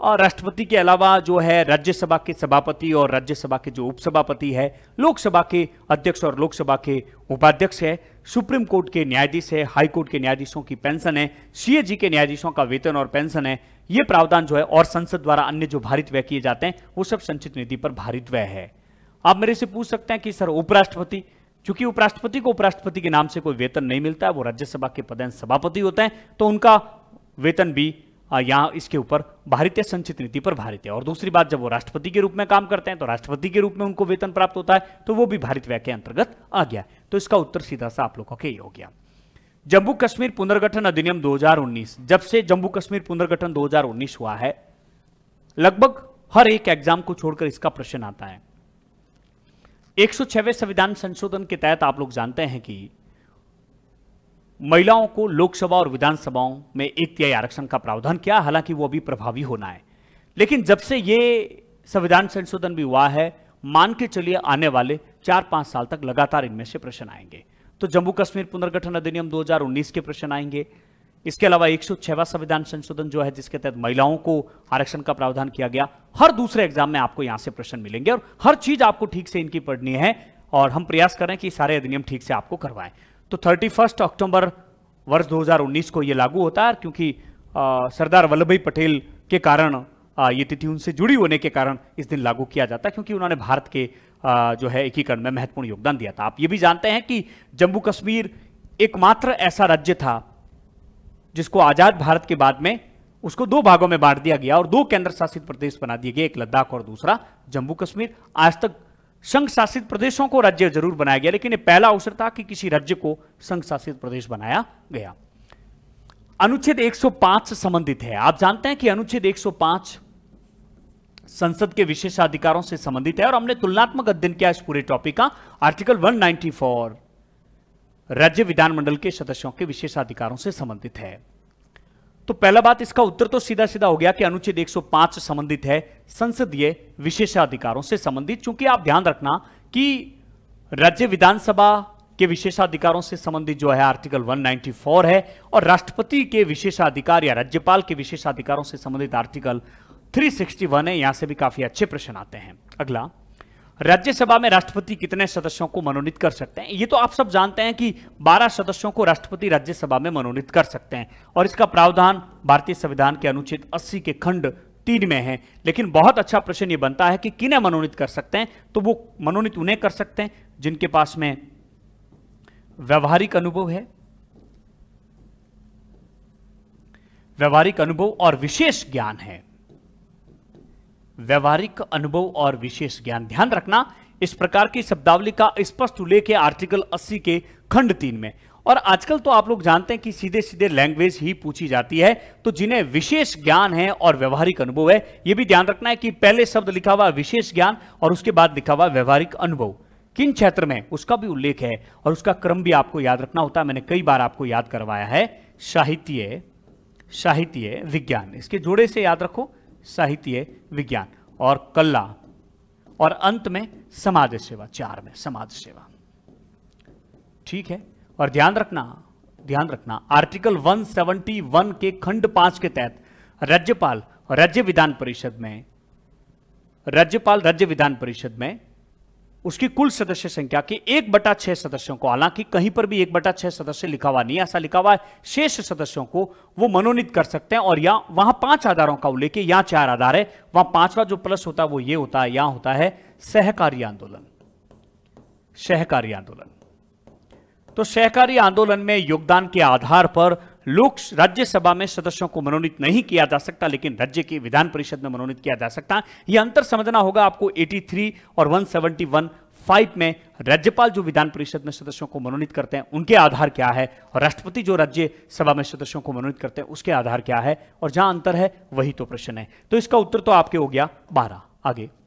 और राष्ट्रपति के अलावा जो है राज्यसभा के सभापति और राज्यसभा के जो उपसभापति है लोकसभा के अध्यक्ष और लोकसभा के उपाध्यक्ष है सुप्रीम कोर्ट के न्यायाधीश है हाईकोर्ट के न्यायाधीशों की पेंशन है सीएजी के न्यायाधीशों का वेतन और पेंशन है ये प्रावधान जो है और संसद द्वारा अन्य जो भारित व्यय किए जाते हैं वो सब संचित निधि पर भारित व्यय है आप मेरे से पूछ सकते हैं कि सर उपराष्ट्रपति चूंकि उपराष्ट्रपति को उपराष्ट्रपति के नाम से कोई वेतन नहीं मिलता है वो राज्यसभा के पदेन सभापति होते हैं तो उनका वेतन भी यहाँ इसके ऊपर भारतीय संचित नीति पर भारतीय और दूसरी बात जब वो राष्ट्रपति के रूप में काम करते हैं तो राष्ट्रपति के रूप में उनको वेतन प्राप्त होता है तो वो भी भारत व्या के अंतर्गत आ गया तो इसका उत्तर सीधा सा आप लोगों के ही हो गया जम्मू कश्मीर पुनर्गठन अधिनियम 2019 जब से जम्मू कश्मीर पुनर्गठन 2019 हुआ है लगभग हर एक एग्जाम को छोड़कर इसका प्रश्न आता है एक संविधान संशोधन के तहत आप लोग जानते हैं कि महिलाओं को लोकसभा और विधानसभाओं में एक तिहाई आरक्षण का प्रावधान किया हालांकि वो अभी प्रभावी होना है लेकिन जब से ये संविधान संशोधन भी हुआ है मान के चलिए आने वाले चार पांच साल तक लगातार इनमें से प्रश्न आएंगे तो जम्मू कश्मीर पुनर्गठन अधिनियम 2019 के प्रश्न आएंगे इसके अलावा एक संविधान संशोधन जो है जिसके तहत महिलाओं को आरक्षण का प्रावधान किया गया हर दूसरे एग्जाम में आपको यहां से प्रश्न मिलेंगे और हर चीज आपको ठीक से इनकी पढ़नी है और हम प्रयास करें कि सारे अधिनियम ठीक से आपको करवाएं तो थर्टी अक्टूबर वर्ष 2019 को ये लागू होता है क्योंकि सरदार वल्लभ भाई पटेल के कारण ये तिथि उनसे जुड़ी होने के कारण इस दिन लागू किया जाता है क्योंकि उन्होंने भारत के आ, जो है एकीकरण में महत्वपूर्ण योगदान दिया था आप ये भी जानते हैं कि जम्मू कश्मीर एकमात्र ऐसा राज्य था जिसको आजाद भारत के बाद में उसको दो भागों में बांट दिया गया और दो केंद्र शासित प्रदेश बना दिए गए एक लद्दाख और दूसरा जम्मू कश्मीर आज तक संघ शासित प्रदेशों को राज्य जरूर बनाया गया लेकिन यह पहला अवसर था कि किसी राज्य को संघ शासित प्रदेश बनाया गया अनुच्छेद 105 से संबंधित है आप जानते हैं कि अनुच्छेद 105 संसद के विशेषाधिकारों से संबंधित है और हमने तुलनात्मक अध्ययन किया इस पूरे टॉपिक का आर्टिकल 194 राज्य विधानमंडल के सदस्यों के विशेषाधिकारों से संबंधित है तो पहला बात इसका उत्तर तो सीधा सीधा हो गया कि अनुच्छेद 105 संबंधित है संसदीय विशेषाधिकारों से संबंधित चूंकि आप ध्यान रखना कि राज्य विधानसभा के विशेषाधिकारों से संबंधित जो है आर्टिकल 194 है और राष्ट्रपति के विशेषाधिकार या राज्यपाल के विशेषाधिकारों से संबंधित आर्टिकल 361 है यहां से भी काफी अच्छे प्रश्न आते हैं अगला राज्यसभा में राष्ट्रपति कितने सदस्यों को मनोनीत कर सकते हैं ये तो आप सब जानते हैं कि 12 सदस्यों को राष्ट्रपति राज्यसभा में मनोनीत कर सकते हैं और इसका प्रावधान भारतीय संविधान के अनुच्छेद 80 के खंड तीन में है लेकिन बहुत अच्छा प्रश्न ये बनता है कि किन्हें मनोनीत कर सकते हैं तो वो मनोनीत उन्हें कर सकते हैं जिनके पास में व्यवहारिक अनुभव है व्यवहारिक अनुभव और विशेष ज्ञान है व्यवहारिक अनुभव और विशेष ज्ञान ध्यान रखना इस प्रकार की शब्दावली का स्पष्ट उल्लेख है आर्टिकल 80 के खंड तीन में और आजकल तो आप लोग जानते हैं कि सीधे सीधे लैंग्वेज ही पूछी जाती है तो जिन्हें विशेष ज्ञान है और व्यवहारिक अनुभव है यह भी ध्यान रखना है कि पहले शब्द लिखा हुआ विशेष ज्ञान और उसके बाद लिखा हुआ व्यवहारिक अनुभव किन क्षेत्र में उसका भी उल्लेख है और उसका क्रम भी आपको याद रखना होता है मैंने कई बार आपको याद करवाया है साहित्य साहित्य विज्ञान इसके जोड़े से याद रखो साहित्य विज्ञान और कला और अंत में समाज सेवा चार में समाज सेवा ठीक है और ध्यान रखना ध्यान रखना आर्टिकल 171 के खंड पांच के तहत राज्यपाल राज्य विधान परिषद में राज्यपाल राज्य विधान परिषद में उसकी कुल सदस्य संख्या के एक बटा छह सदस्यों को हालांकि कहीं पर भी एक बटा छह सदस्य लिखा हुआ नहीं ऐसा लिखा हुआ है शेष सदस्यों को वो मनोनीत कर सकते हैं और यहां वहां पांच आधारों का उल्लेख है यहाँ चार आधार है वहां पांचवा जो प्लस होता है वो ये होता है यहां होता है सहकारी आंदोलन सहकारी आंदोलन तो सहकारी आंदोलन में योगदान के आधार पर लोक राज्यसभा में सदस्यों को मनोनीत नहीं किया जा सकता लेकिन राज्य की विधान परिषद में मनोनीत किया जा सकता यह अंतर समझना होगा आपको 83 और 171 फाइव में राज्यपाल जो विधान परिषद में सदस्यों को मनोनीत करते हैं उनके आधार क्या है और राष्ट्रपति जो राज्य सभा में सदस्यों को मनोनीत करते हैं उसके आधार क्या है और जहां अंतर है वही तो प्रश्न है तो इसका उत्तर तो आपके हो गया बारह आगे